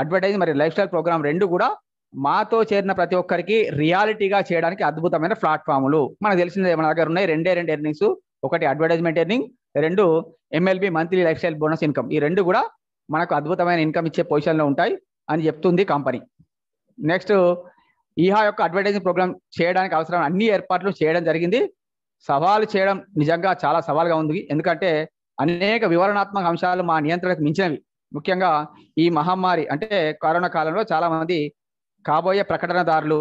అడ్వర్టైజ్ మరియు లైఫ్ స్టైల్ ప్రోగ్రామ్ రెండు కూడా మాతో చేరిన ప్రతి ఒక్కరికి రియాలిటీగా చేయడానికి అద్భుతమైన ప్లాట్ఫామ్లు మనకు తెలిసిందే మన దగ్గర ఉన్నాయి రెండే రెండు ఎర్నింగ్స్ ఒకటి అడ్వర్టైజ్మెంట్ ఎర్నింగ్ రెండు MLB monthly lifestyle bonus income ఈ రెండు కూడా మనకు అద్భుతమైన ఇన్కమ్ ఇచ్చే పొజిషన్లో ఉంటాయి అని చెప్తుంది కంపెనీ నెక్స్ట్ ఈహా యొక్క అడ్వర్టైజింగ్ ప్రోగ్రామ్ చేయడానికి అవసరమైన అన్ని ఏర్పాట్లు చేయడం జరిగింది సవాలు చేయడం నిజంగా చాలా సవాల్గా ఉంది ఎందుకంటే అనేక వివరణాత్మక అంశాలు మా నియంత్రణకు మించినవి ముఖ్యంగా ఈ మహమ్మారి అంటే కరోనా కాలంలో చాలామంది కాబోయే ప్రకటనదారులు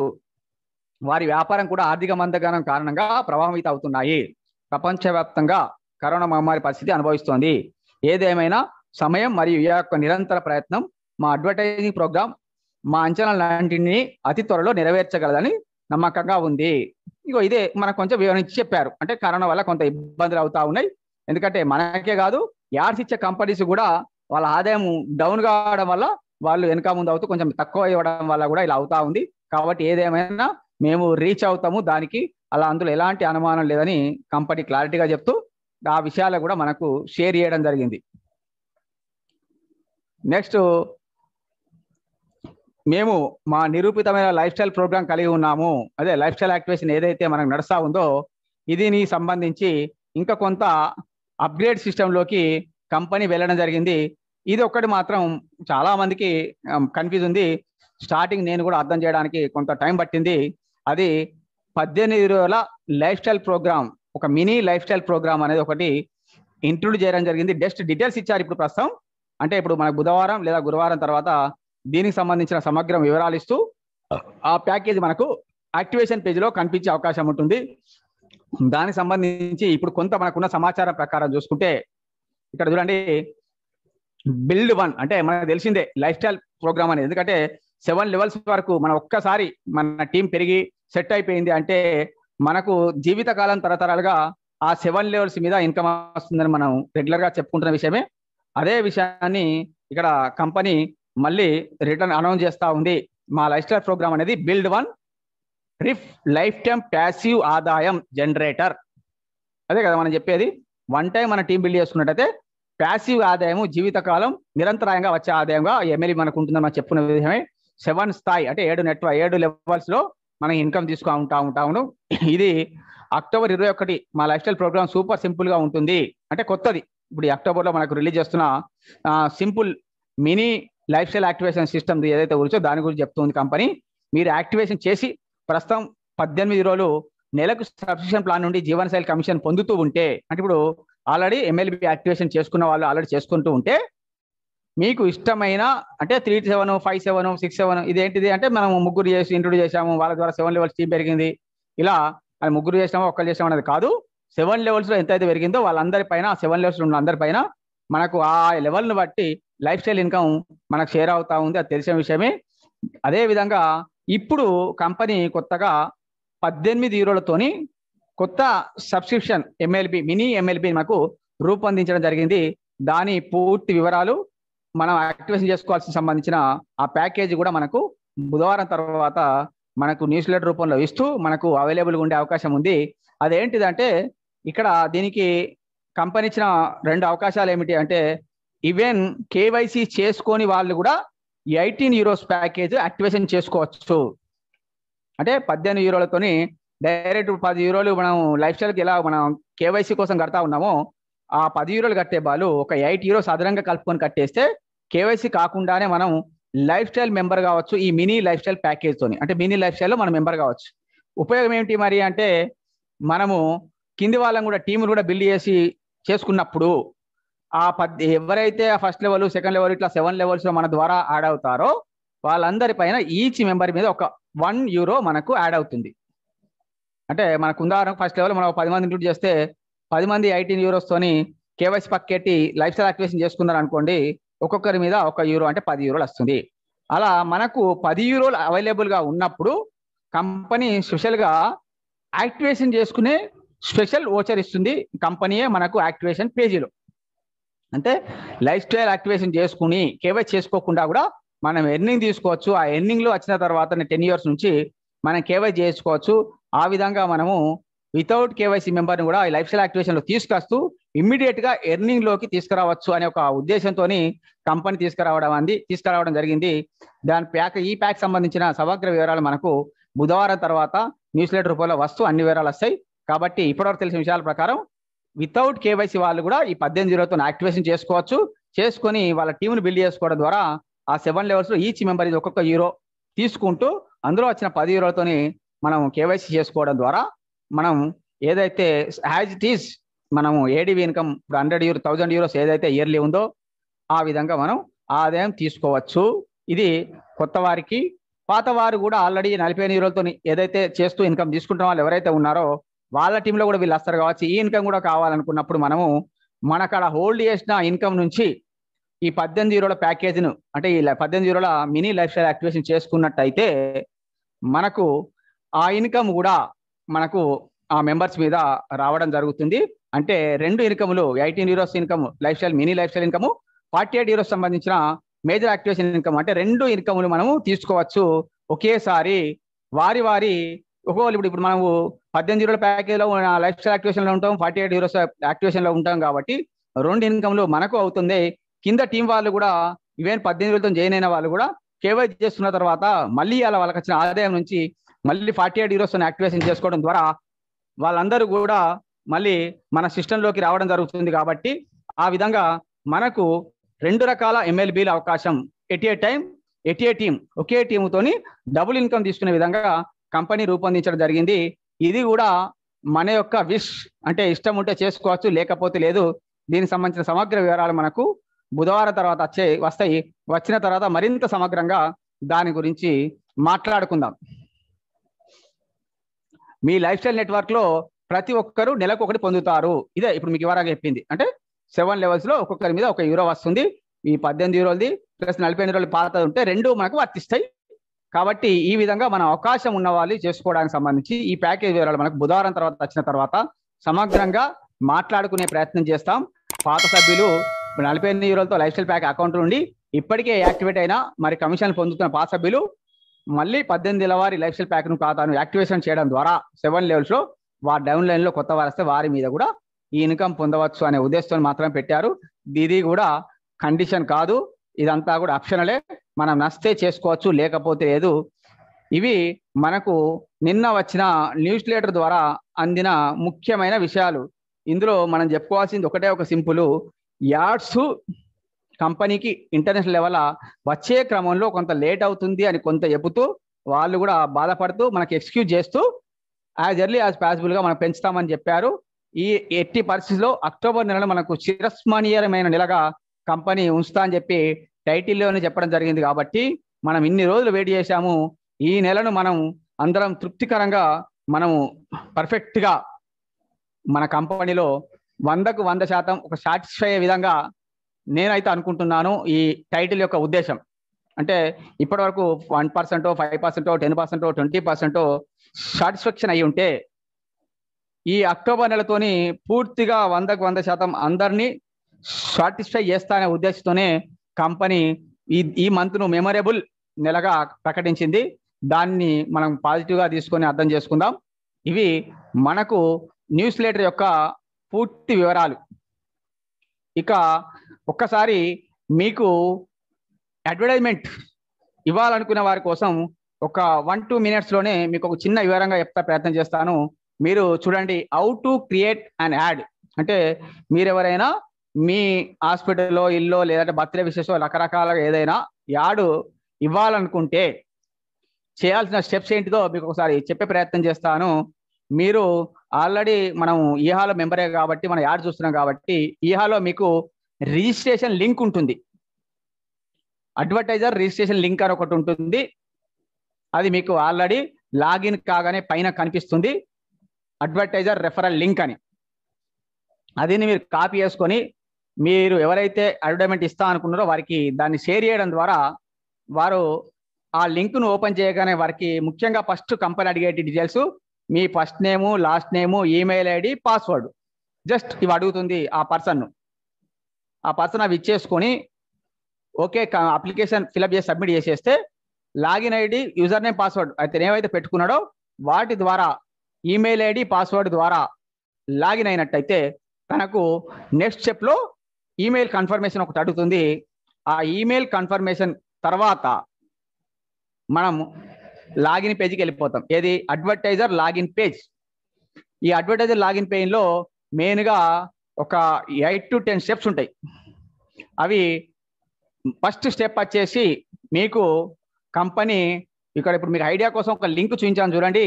వారి వ్యాపారం కూడా ఆర్థిక మందగానం కారణంగా ప్రభావిత అవుతున్నాయి ప్రపంచవ్యాప్తంగా కరోనా మహమ్మారి పరిస్థితి అనుభవిస్తోంది ఏదేమైనా సమయం మరియు ఈ యొక్క నిరంతర ప్రయత్నం మా అడ్వర్టైజింగ్ ప్రోగ్రామ్ మా అంచనా లాంటిని అతి త్వరలో నెరవేర్చగలదని నమ్మకంగా ఉంది ఇగో ఇదే మనకు కొంచెం వివరించి చెప్పారు అంటే కరోనా వల్ల కొంత ఇబ్బందులు అవుతా ఉన్నాయి ఎందుకంటే మనకే కాదు యాడ్స్ ఇచ్చే కంపెనీస్ కూడా వాళ్ళ ఆదాయం డౌన్ కావడం వల్ల వాళ్ళు వెనుక ముందు అవుతూ కొంచెం తక్కువ ఇవ్వడం వల్ల కూడా ఇలా అవుతా ఉంది కాబట్టి ఏదేమైనా మేము రీచ్ అవుతాము దానికి అలా అందులో ఎలాంటి అనుమానం లేదని కంపెనీ క్లారిటీగా చెప్తూ ఆ విషయాలు కూడా మనకు షేర్ చేయడం జరిగింది నెక్స్ట్ మేము మా నిరూపితమైన లైఫ్ స్టైల్ ప్రోగ్రామ్ కలిగి ఉన్నాము అదే లైఫ్ స్టైల్ యాక్టివేషన్ ఏదైతే మనకు నడుస్తూ ఉందో ఇదిని సంబంధించి ఇంకా కొంత అప్గ్రేడ్ సిస్టంలోకి కంపెనీ వెళ్ళడం జరిగింది ఇది ఒక్కటి మాత్రం చాలామందికి కన్ఫ్యూజ్ ఉంది స్టార్టింగ్ నేను కూడా అర్థం చేయడానికి కొంత టైం పట్టింది అది పద్దెనిమిది రోజుల లైఫ్ స్టైల్ ప్రోగ్రామ్ ఒక మినీ లైఫ్ స్టైల్ ప్రోగ్రామ్ అనేది ఒకటి ఇంక్లూడ్ చేయడం జరిగింది జస్ట్ డీటెయిల్స్ ఇచ్చారు ఇప్పుడు ప్రస్తుతం అంటే ఇప్పుడు మనకు బుధవారం లేదా గురువారం తర్వాత దీనికి సంబంధించిన సమగ్ర వివరాలు ఇస్తూ ఆ ప్యాకేజ్ మనకు యాక్టివేషన్ పేజీలో కనిపించే అవకాశం ఉంటుంది దానికి సంబంధించి ఇప్పుడు కొంత మనకున్న సమాచారం ప్రకారం చూసుకుంటే ఇక్కడ చూడండి బిల్డ్ వన్ అంటే మనకు తెలిసిందే లైఫ్ స్టైల్ ప్రోగ్రామ్ అనేది ఎందుకంటే సెవెన్ లెవెల్స్ వరకు మనం ఒక్కసారి మన టీం పెరిగి సెట్ అయిపోయింది అంటే మనకు జీవితకాలం తరతరాలుగా ఆ సెవెన్ లెవెల్స్ మీద ఇన్కమ్ వస్తుందని మనం రెగ్యులర్గా చెప్పుకుంటున్న విషయమే అదే విషయాన్ని ఇక్కడ కంపెనీ మళ్ళీ రిటర్న్ అనౌన్స్ చేస్తూ ఉంది మా లైఫ్ స్టైల్ ప్రోగ్రామ్ అనేది బిల్డ్ వన్ రిఫ్ లైఫ్ టైం ప్యాసివ్ ఆదాయం జనరేటర్ అదే కదా మనం చెప్పేది వన్ టైం మన టీం బిల్డ్ చేసుకున్నట్టయితే ప్యాసివ్ ఆదాయము జీవితకాలం నిరంతరాయంగా వచ్చే ఆదాయంగా ఎమ్మెల్యే మనకు ఉంటుందని మనం చెప్పుకున్న విధమే సెవెన్ స్థాయి అంటే ఏడు నెట్ ఏడు లెవెల్స్ లో మనం ఇన్కమ్ తీసుకుని ఉంటా ఉంటాము ఇది అక్టోబర్ ఇరవై ఒకటి మా lifestyle program super simple గా ఉంటుంది అంటే కొత్తది ఇప్పుడు అక్టోబర్లో మనకు రిలీజ్ చేస్తున్న simple mini lifestyle activation system ఏదైతే ఉంచో దాని గురించి చెప్తుంది కంపెనీ మీరు యాక్టివేషన్ చేసి ప్రస్తుతం పద్దెనిమిది రోజులు నెలకు సబ్స్క్రిప్షన్ ప్లాన్ నుండి జీవనశైలి కమిషన్ పొందుతూ ఉంటే అంటే ఇప్పుడు ఆల్రెడీ ఎమ్మెల్బీ యాక్టివేషన్ చేసుకున్న వాళ్ళు ఆల్రెడీ చేసుకుంటూ ఉంటే మీకు ఇష్టమైన అంటే three seven five seven six seven ఇదేంటిది అంటే మనం ముగ్గురు చేసి ఇంట్రొడ్యూస్ చేసాము వాళ్ళ ద్వారా సెవెన్ లెవెల్స్ టీం పెరిగింది ఇలా అది ముగ్గురు చేసాము ఒక్కరు చేసాము అనేది కాదు సెవెన్ లెవెల్స్లో ఎంత అయితే పెరిగిందో వాళ్ళందరిపైన ఆ సెవెన్ లెవెల్స్ ఉన్న పైన మనకు ఆ లెవెల్ని బట్టి లైఫ్ స్టైల్ ఇన్కమ్ మనకు షేర్ అవుతా ఉంది అది తెలిసిన విషయమే అదేవిధంగా ఇప్పుడు కంపెనీ కొత్తగా పద్దెనిమిది యూరోలతోని కొత్త సబ్స్క్రిప్షన్ ఎంఎల్బి మినీ ఎంఎల్బి మాకు రూపొందించడం జరిగింది దాని పూర్తి వివరాలు మనం యాక్టివేషన్ చేసుకోవాల్సిన సంబంధించిన ఆ ప్యాకేజీ కూడా మనకు బుధవారం తర్వాత మనకు న్యూస్ లెటర్ రూపంలో ఇస్తూ మనకు అవైలబుల్గా ఉండే అవకాశం ఉంది అదేంటిదంటే ఇక్కడ దీనికి కంపెనీ ఇచ్చిన రెండు అవకాశాలు ఏమిటి అంటే ఈవెన్ కేవైసీ చేసుకొని వాళ్ళు కూడా ఎయిటీన్ యూరోస్ ప్యాకేజ్ యాక్టివేషన్ చేసుకోవచ్చు అంటే పద్దెనిమిది యూరోలతోని డైరెక్ట్ పది యూరోలు మనం లైఫ్ స్టైల్కి ఎలా మనం కేవైసీ కోసం కడతా ఉన్నామో ఆ పది యూరోలు కట్టే వాళ్ళు ఒక ఎయిట్ యూరోస్ అదనంగా కలుపుకొని కట్టేస్తే కేవైసీ కాకుండానే మనం లైఫ్ స్టైల్ మెంబర్ కావచ్చు ఈ మినీ లైఫ్ స్టైల్ ప్యాకేజ్తోని అంటే మినీ లైఫ్ స్టైల్లో మనం మెంబర్ కావచ్చు ఉపయోగం ఏమిటి మరి అంటే మనము కింది వాళ్ళని కూడా టీములు కూడా బిల్డ్ చేసి చేసుకున్నప్పుడు ఆ పద్ ఎవరైతే ఫస్ట్ లెవెల్ సెకండ్ లెవెల్ ఇట్లా సెవెన్ లెవెల్స్ మన ద్వారా యాడ్ అవుతారో వాళ్ళందరి పైన ఈచ్ మెంబర్ మీద ఒక వన్ యూరో మనకు యాడ్ అవుతుంది అంటే మనకు ఉదాహరణకు ఫస్ట్ లెవెల్ మనం పది మంది ఇంక్లూడ్ చేస్తే పది మంది ఎయిటీన్ యూరోస్తోని కేవైసీ పక్కెట్టి లైఫ్ స్టైల్ యాక్టివేషన్ చేసుకున్నారు అనుకోండి ఒక్కొక్కరి మీద ఒక యూరో అంటే పది యూరోలు వస్తుంది అలా మనకు పది యూరోలు అవైలబుల్గా ఉన్నప్పుడు కంపెనీ స్పెషల్గా యాక్టివేషన్ చేసుకునే స్పెషల్ ఓచర్ ఇస్తుంది కంపెనీయే మనకు యాక్టివేషన్ పేజీలో అంటే లైఫ్ స్టైల్ యాక్టివేషన్ చేసుకుని కేవై చేసుకోకుండా కూడా మనం ఎర్నింగ్ తీసుకోవచ్చు ఆ ఎర్నింగ్లో వచ్చిన తర్వాత టెన్ ఇయర్స్ నుంచి మనం కేవై చేసుకోవచ్చు ఆ విధంగా మనము వితౌట్ కేవైసీ మెంబర్ని కూడా లైఫ్ స్టైల్ యాక్టివేషన్లో తీసుకొస్తూ ఇమ్మీడియట్గా ఎర్నింగ్లోకి తీసుకురావచ్చు అనే ఒక ఉద్దేశంతో కంపెనీ తీసుకురావడం అంది తీసుకురావడం జరిగింది దాని ప్యాక్ ఈ ప్యాక్ సంబంధించిన సమగ్ర వివరాలు మనకు బుధవారం తర్వాత న్యూస్ లెటర్ రూపంలో వస్తూ అన్ని వివరాలు వస్తాయి కాబట్టి ఇప్పటివరకు తెలిసిన విషయాల ప్రకారం వితౌట్ కేవైసీ వాళ్ళు కూడా ఈ పద్దెనిమిది జీరోతో యాక్టివేషన్ చేసుకోవచ్చు చేసుకొని వాళ్ళ టీంను బిల్డ్ చేసుకోవడం ద్వారా ఆ సెవెన్ లెవెల్స్లో ఈచ్ మెంబర్ ఇది ఒక్కొక్క హీరో తీసుకుంటూ అందులో వచ్చిన పది హీరోలతోని మనం కేవైసీ చేసుకోవడం ద్వారా మనం ఏదైతే హ్యాజ్ ఇట్ ఈస్ మనము ఏడీవీ ఇన్కమ్ ఇప్పుడు హండ్రెడ్ యూరో థౌజండ్ యూరోస్ ఏదైతే ఇయర్లీ ఉందో ఆ విధంగా మనం ఆదాయం తీసుకోవచ్చు ఇది కొత్త వారికి పాతవారు కూడా ఆల్రెడీ నలభై ఎనిమిది రోజులతో ఏదైతే చేస్తూ ఇన్కమ్ తీసుకుంటున్న వాళ్ళు ఎవరైతే ఉన్నారో వాళ్ళ టీంలో కూడా వీళ్ళు వస్తారు కావచ్చు ఈ ఇన్కమ్ కూడా కావాలనుకున్నప్పుడు మనము మన హోల్డ్ చేసిన ఇన్కమ్ నుంచి ఈ పద్దెనిమిది యూరోల ప్యాకేజీను అంటే ఈ పద్దెనిమిది యూరోల మినీ లైఫ్ స్టైల్ యాక్టివేషన్ చేసుకున్నట్టయితే మనకు ఆ ఇన్కమ్ కూడా మనకు ఆ మెంబర్స్ మీద రావడం జరుగుతుంది అంటే రెండు ఇన్కమ్లు eighteen euros income lifestyle mini lifestyle income forty eight euros సంబంధించిన మేజర్ యాక్టివేషన్ ఇన్కమ్ అంటే రెండు ఇన్కములు మనము తీసుకోవచ్చు ఒకేసారి వారి వారి ఒక్కొక్కరు ఇప్పుడు ఇప్పుడు మనము పద్దెనిమిది జీరోల ప్యాకేజ్లో లైఫ్ స్టైల్ యాక్టివేషన్లో ఉంటాం ఫార్టీ ఎయిట్ జీరోస్ యాక్టివేషన్లో ఉంటాం కాబట్టి రెండు ఇన్కమ్లు మనకు అవుతుంది కింద టీం వాళ్ళు కూడా ఈవెన్ పద్దెనిమిది వేలతో జాయిన్ అయిన వాళ్ళు కూడా కేవైసీ చేస్తున్న తర్వాత మళ్ళీ అలా వాళ్ళకి వచ్చిన ఆదాయం నుంచి మళ్ళీ ఫార్టీ ఎయిట్ జీరోస్ యాక్టివేషన్ చేసుకోవడం ద్వారా వాళ్ళందరూ కూడా మళ్ళీ మన సిస్టంలోకి రావడం జరుగుతుంది కాబట్టి ఆ విధంగా మనకు రెండు రకాల ఎమ్మెల్బీల అవకాశం at a time at a team ఒకే టీంతోని డబుల్ ఇన్కమ్ తీసుకునే విధంగా కంపెనీ రూపొందించడం జరిగింది ఇది కూడా మన యొక్క విష్ అంటే ఇష్టం ఉంటే చేసుకోవచ్చు లేకపోతే లేదు దీనికి సంబంధించిన సమగ్ర వివరాలు మనకు బుధవారం తర్వాత వచ్చే వస్తాయి వచ్చిన తర్వాత మరింత సమగ్రంగా దాని గురించి మాట్లాడుకుందాం మీ లైఫ్ స్టైల్ నెట్వర్క్లో ప్రతి ఒక్కరు నెలకు ఒకటి పొందుతారు ఇదే ఇప్పుడు మీకు వివరంగా చెప్పింది అంటే సెవెన్ లెవెల్స్లో ఒక్కొక్కరి మీద ఒక యూరో వస్తుంది ఈ పద్దెనిమిది యూరోలది ప్లస్ నలభై ఎనిమిది రోజులు పాత ఉంటే రెండు మనకు వర్తిస్తాయి కాబట్టి ఈ విధంగా మనం అవకాశం ఉన్న వాళ్ళు చేసుకోవడానికి సంబంధించి ఈ ప్యాకేజ్ వివరాలు మనకు బుధవారం తర్వాత వచ్చిన తర్వాత సమగ్రంగా మాట్లాడుకునే ప్రయత్నం చేస్తాం పాత సభ్యులు నలభై ఎనిమిది యూరోలతో లైఫ్ స్టైల్ ప్యాక్ అకౌంట్ నుండి ఇప్పటికే యాక్టివేట్ అయిన మరి కమిషన్ పొందుతున్న పాత సభ్యులు మళ్ళీ పద్దెనిమిది నెలవారి లైఫ్ స్టైల్ ప్యాక్ను ఖాతాను యాక్టివేషన్ చేయడం ద్వారా సెవెన్ లెవెల్స్లో వారి డౌన్ లైన్లో కొత్త వారు వస్తే వారి మీద కూడా ఈ ఇన్కమ్ పొందవచ్చు అనే ఉద్దేశంతో మాత్రమే పెట్టారు ఇది కూడా కండిషన్ కాదు ఇదంతా కూడా ఆప్షనలే మనం నస్తే చేసుకోవచ్చు లేకపోతే లేదు ఇవి మనకు నిన్న వచ్చిన న్యూస్ లెటర్ ద్వారా అందిన ముఖ్యమైన విషయాలు ఇందులో మనం చెప్పుకోవాల్సింది ఒకటే ఒక సింపుల్ యాడ్స్ కంపెనీకి ఇంటర్నేషనల్ లెవెల్ వచ్చే క్రమంలో కొంత లేట్ అవుతుంది అని కొంత చెబుతూ వాళ్ళు కూడా బాధపడుతూ మనకి ఎక్స్క్యూజ్ చేస్తూ యాజ్ ఎర్లీ యాజ్ పాసిబుల్గా మనం పెంచుతామని చెప్పారు ఈ ఎట్టి పరిస్థితిలో అక్టోబర్ నెలలో మనకు చిరస్మరణీయమైన నెలగా కంపెనీ ఉంచుతా అని చెప్పి టైటిల్లోనే చెప్పడం జరిగింది కాబట్టి మనం ఇన్ని రోజులు వెయిట్ చేశాము ఈ నెలను మనం అందరం తృప్తికరంగా మనము పర్ఫెక్ట్గా మన కంపెనీలో వందకు వంద శాతం ఒక సాటిస్ఫై అయ్యే విధంగా నేనైతే అనుకుంటున్నాను ఈ టైటిల్ యొక్క ఉద్దేశం అంటే ఇప్పటి వరకు వన్ పర్సెంటో ఫైవ్ పర్సెంటో టెన్ పర్సెంటో ట్వంటీ పర్సెంటో సాటిస్ఫాక్షన్ అయి ఉంటే ఈ అక్టోబర్ నెలతోని పూర్తిగా వందకు వంద శాతం అందరినీ సాటిస్ఫై చేస్తా అనే ఉద్దేశంతోనే కంపెనీ ఈ ఈ మంత్ను మెమొరబుల్ నెలగా ప్రకటించింది దాన్ని మనం పాజిటివ్గా తీసుకొని అర్థం చేసుకుందాం ఇవి మనకు న్యూస్ లెటర్ యొక్క పూర్తి వివరాలు ఇక ఒక్కసారి మీకు అడ్వర్టైజ్మెంట్ ఇవ్వాలనుకున్న వారి కోసం ఒక వన్ టూ మినిట్స్లోనే మీకు ఒక చిన్న వివరంగా చెప్తా ప్రయత్నం చేస్తాను మీరు చూడండి how to create and ad అంటే మీరెవరైనా మీ హాస్పిటల్లో ఇల్లు లేదంటే బర్త్డే విశేషం రకరకాల ఏదైనా యాడు ఇవ్వాలనుకుంటే చేయాల్సిన స్టెప్స్ ఏంటిదో మీకు ఒకసారి చెప్పే ప్రయత్నం చేస్తాను మీరు ఆల్రెడీ మనం ఈహాలో మెంబరే కాబట్టి మనం యాడ్ చూస్తున్నాం కాబట్టి ఈహాలో మీకు రిజిస్ట్రేషన్ లింక్ ఉంటుంది అడ్వర్టైజర్ రిజిస్ట్రేషన్ లింక్ అని ఒకటి ఉంటుంది అది మీకు ఆల్రెడీ లాగిన్ కాగానే పైన కనిపిస్తుంది అడ్వర్టైజర్ రెఫరల్ లింక్ అని అది మీరు కాపీ చేసుకొని మీరు ఎవరైతే అడ్వర్టైజ్మెంట్ ఇస్తా అనుకున్నారో వారికి దాన్ని షేర్ చేయడం ద్వారా వారు ఆ లింక్ను ఓపెన్ చేయగానే వారికి ముఖ్యంగా ఫస్ట్ కంపెనీ అడిగేటి డీటెయిల్స్ మీ first name last name email ID password just ఇవి అడుగుతుంది ఆ పర్సన్ను ఆ పర్సన్ అవి ఇచ్చేసుకొని ఓకే అప్లికేషన్ ఫిలప్ చేసి సబ్మిట్ చేసేస్తే login ID user name password అయితే ఏమైతే పెట్టుకున్నాడో వాటి ద్వారా ఈమెయిల్ ఐడి పాస్వర్డ్ ద్వారా లాగిన్ అయినట్టయితే తనకు నెక్స్ట్ స్టెప్లో ఈమెయిల్ కన్ఫర్మేషన్ ఒకటి అడుగుతుంది ఆ ఈమెయిల్ కన్ఫర్మేషన్ తర్వాత మనం లాగిన్ పేజ్కి వెళ్ళిపోతాం ఏది అడ్వర్టైజర్ లాగిన్ పేజ్ ఈ అడ్వర్టైజర్ లాగిన్ పేజ్లో మెయిన్గా ఒక ఎయిట్ టు టెన్ స్టెప్స్ ఉంటాయి అవి ఫస్ట్ స్టెప్ వచ్చేసి మీకు కంపెనీ ఇక్కడ ఇప్పుడు మీకు ఐడియా కోసం ఒక లింక్ చూపించాను చూడండి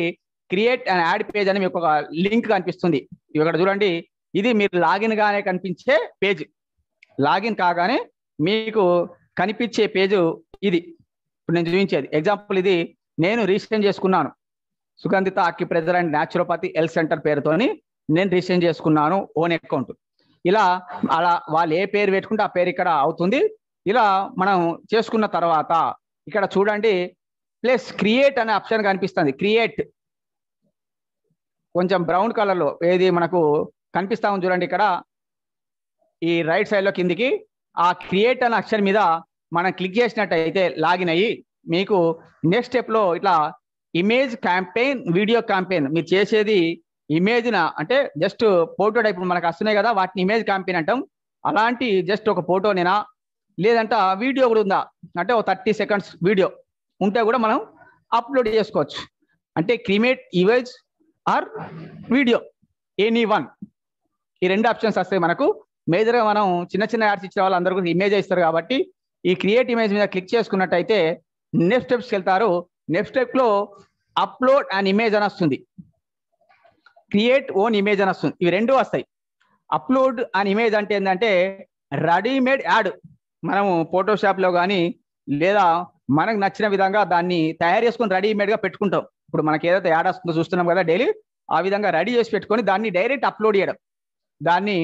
క్రియేట్ అండ్ యాడ్ పేజ్ అని మీకు ఒక లింక్ కనిపిస్తుంది ఇక్కడ చూడండి ఇది మీరు లాగిన్ గానే కనిపించే పేజ్ లాగిన్ కాగానే మీకు కనిపించే పేజు ఇది ఇప్పుడు నేను చూపించేది ఎగ్జాంపుల్ ఇది నేను రిజిస్టర్ చేసుకున్నాను Sugandhita pressure and naturopathy health center పేరుతోని నేను రిజిస్టర్ చేసుకున్నాను ఓన్ అకౌంట్ ఇలా అలా వాళ్ళు ఏ పేరు పెట్టుకుంటే ఆ పేరు ఇక్కడ అవుతుంది ఇలా మనం చేసుకున్న తర్వాత ఇక్కడ చూడండి ప్లస్ క్రియేట్ అనే ఆప్షన్ కనిపిస్తుంది క్రియేట్ కొంచెం బ్రౌన్ కలర్లో ఏది మనకు కనిపిస్తామని చూడండి ఇక్కడ ఈ రైట్ సైడ్ లో కిందికి ఆ క్రియేట్ అనే అక్షర్ మీద మనం క్లిక్ చేసినట్టయితే లాగిన్ అయ్యి మీకు నెక్స్ట్ స్టెప్ లో ఇట్లా ఇమేజ్ క్యాంపెయిన్ వీడియో క్యాంపెయిన్ మీరు చేసేది ఇమేజ్న అంటే జస్ట్ ఫోటో టైప్ మనకు వస్తున్నాయి కదా వాటిని ఇమేజ్ క్యాంపెయిన్ అంటాం అలాంటి జస్ట్ ఒక ఫోటోనేనా లేదంటే వీడియో కూడా ఉందా అంటే ఒక థర్టీ సెకండ్స్ వీడియో ఉంటే కూడా మనం అప్లోడ్ చేసుకోవచ్చు అంటే create image or video any one ఈ రెండు ఆప్షన్స్ వస్తాయి మనకు మేజర్గా మనం చిన్న చిన్న యాడ్స్ ఇచ్చిన వాళ్ళు అందరూ కూడా ఇమేజ్ ఇస్తారు కాబట్టి ఈ క్రియేట్ ఇమేజ్ మీద క్లిక్ చేసుకున్నట్టయితే నెక్స్ట్ స్టెప్స్కి వెళ్తారు నెక్స్ట్ స్టెప్లో అప్లోడ్ అండ్ ఇమేజ్ అని వస్తుంది క్రియేట్ ఓన్ ఇమేజ్ అని వస్తుంది ఇవి రెండు వస్తాయి అప్లోడ్ అండ్ ఇమేజ్ అంటే ఏంటంటే రెడీమేడ్ యాడ్ మనము ఫోటోషాప్లో కానీ లేదా మనకు నచ్చిన విధంగా దాన్ని తయారు చేసుకొని రెడీమేడ్గా పెట్టుకుంటాం ఇప్పుడు మనకి ఏదైతే యాడ్ వస్తుందో చూస్తున్నాం కదా డైలీ ఆ విధంగా రెడీ చేసి పెట్టుకొని దాన్ని డైరెక్ట్ అప్లోడ్ చేయడం దాన్ని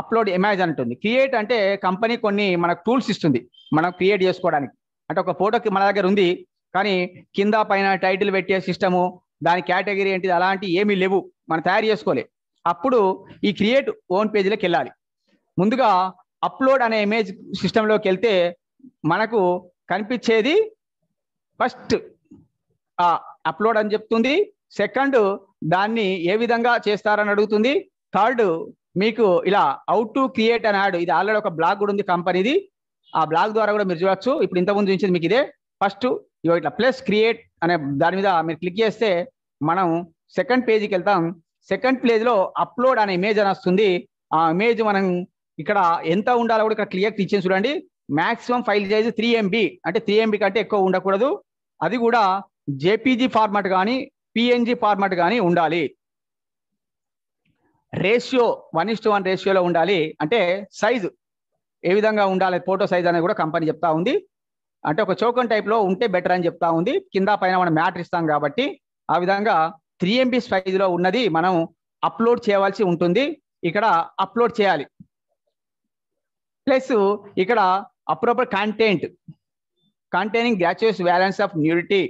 అప్లోడ్ ఇమేజ్ అంటుంది క్రియేట్ అంటే కంపెనీ కొన్ని మనకు టూల్స్ ఇస్తుంది మనం క్రియేట్ చేసుకోవడానికి అంటే ఒక ఫోటోకి మన దగ్గర ఉంది కానీ కింద పైన టైటిల్ పెట్టే సిస్టము దాని కేటగిరీ ఏంటిది అలాంటివి ఏమీ లేవు మనం తయారు చేసుకోలే అప్పుడు ఈ క్రియేట్ ఓన్ పేజీలోకి వెళ్ళాలి ముందుగా అప్లోడ్ అనే ఇమేజ్ సిస్టంలోకి వెళ్తే మనకు కనిపించేది ఫస్ట్ అప్లోడ్ అని చెప్తుంది సెకండ్ దాన్ని ఏ విధంగా చేస్తారని అడుగుతుంది థర్డ్ మీకు ఇలా అవుట్ టు క్రియేట్ అని యాడ్ ఇది ఆల్రెడీ ఒక బ్లాగ్ కూడా ఉంది కంపెనీది ఆ బ్లాగ్ ద్వారా కూడా మీరు చూడవచ్చు ఇప్పుడు ఇంతకుముందు చూసింది మీకు ఇదే ఫస్ట్ ఇవి ఇట్లా ప్లస్ క్రియేట్ అనే దాని మీద మీరు క్లిక్ చేస్తే మనం సెకండ్ పేజీకి వెళ్తాం సెకండ్ పేజ్లో అప్లోడ్ అనే ఇమేజ్ అని వస్తుంది ఆ ఇమేజ్ మనం ఇక్కడ ఎంత ఉండాలో కూడా ఇక్కడ క్లియర్ ఇచ్చింది చూడండి maximum file size three MB అంటే త్రీ ఎంబీ కంటే ఎక్కువ ఉండకూడదు అది కూడా జేపీజీ ఫార్మాట్ కానీ పిఎన్జి ఫార్మాట్ కానీ ఉండాలి ratio one is to one రేషియోలో ఉండాలి అంటే సైజు ఏ విధంగా ఉండాలి ఫోటో సైజ్ అనేది కూడా కంపెనీ చెప్తా ఉంది అంటే ఒక చౌకన్ టైప్లో ఉంటే బెటర్ అని చెప్తా ఉంది కింద పైన మనం మ్యాటర్ ఇస్తాం కాబట్టి ఆ విధంగా త్రీ ఎంబీ సైజులో ఉన్నది మనం అప్లోడ్ చేయవలసి ఉంటుంది ఇక్కడ అప్లోడ్ చేయాలి ప్లస్ ఇక్కడ improper content containing gratuitous balance of nudity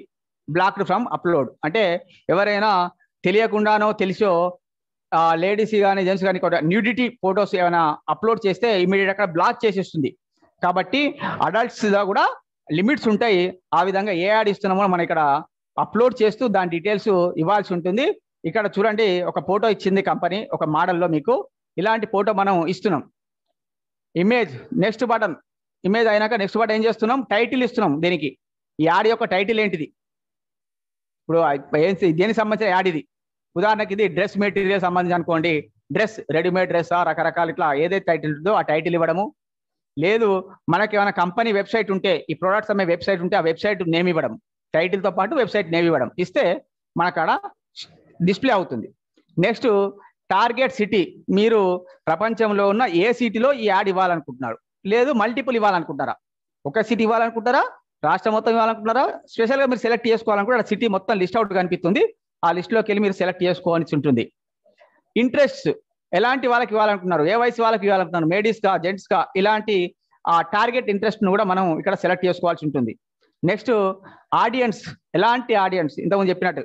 blocked from upload అంటే ఎవరైనా తెలియకుండానో తెలిసో లేడీస్ కానీ జెంట్స్ కానీ న్యూడిటీ ఫొటోస్ ఏమైనా అప్లోడ్ చేస్తే ఇమీడియట్ అక్కడ బ్లాక్ చేసేస్తుంది కాబట్టి అడల్ట్స్ కూడా లిమిట్స్ ఉంటాయి ఆ విధంగా ఏ యాడ్ ఇస్తున్నామో మనం ఇక్కడ అప్లోడ్ చేస్తూ దాని డీటెయిల్స్ ఇవ్వాల్సి ఉంటుంది ఇక్కడ చూడండి ఒక ఫోటో ఇచ్చింది కంపెనీ ఒక మోడల్లో మీకు ఇలాంటి ఫోటో మనం ఇస్తున్నాం ఇమేజ్ నెక్స్ట్ బటన్ ఇమేజ్ అయినాక నెక్స్ట్ బటన్ ఏం చేస్తున్నాం టైటిల్ ఇస్తున్నాం దీనికి ఈ యాడ్ యొక్క టైటిల్ ఏంటిది ఇప్పుడు దేనికి సంబంధించిన యాడ్ ఇది ఉదాహరణకి ఇది డ్రెస్ మెటీరియల్ సంబంధించి అనుకోండి డ్రెస్ రెడీమేడ్ డ్రెస్ రకరకాల ఇట్లా ఏదైతే టైటిల్ ఉందో ఆ టైటిల్ ఇవ్వడము లేదు మనకి ఏమైనా కంపెనీ వెబ్సైట్ ఉంటే ఈ ప్రోడక్ట్స్ అమ్మే వెబ్సైట్ ఉంటే ఆ వెబ్సైట్ నేమ్ ఇవ్వడం టైటిల్తో పాటు వెబ్సైట్ నేమ్ ఇవ్వడం ఇస్తే మనకాడ డిస్ప్లే అవుతుంది నెక్స్ట్ టార్గెట్ సిటీ మీరు ప్రపంచంలో ఉన్న ఏ సిటీలో ఈ యాడ్ ఇవ్వాలనుకుంటున్నారు లేదు మల్టిపుల్ ఇవ్వాలనుకుంటారా ఒక సిటీ ఇవ్వాలనుకుంటారా రాష్ట్రం మొత్తం ఇవ్వాలనుకుంటారా స్పెషల్గా మీరు సెలెక్ట్ చేసుకోవాలనుకుంటే సిటీ మొత్తం లిస్ట్ అవుట్ కనిపిస్తుంది ఆ లిస్టులోకి వెళ్ళి మీరు సెలెక్ట్ చేసుకోవాల్సి ఉంటుంది ఇంట్రెస్ట్ ఎలాంటి వాళ్ళకి ఇవ్వాలనుకున్నారు ఏ వయసు వాళ్ళకి ఇవ్వాలనుకున్నారు లేడీస్కా జెంట్స్గా ఇలాంటి ఆ టార్గెట్ ఇంట్రెస్ట్ను కూడా మనం ఇక్కడ సెలెక్ట్ చేసుకోవాల్సి ఉంటుంది నెక్స్ట్ ఆడియన్స్ ఎలాంటి ఆడియన్స్ ఇంతకుముందు చెప్పినట్టు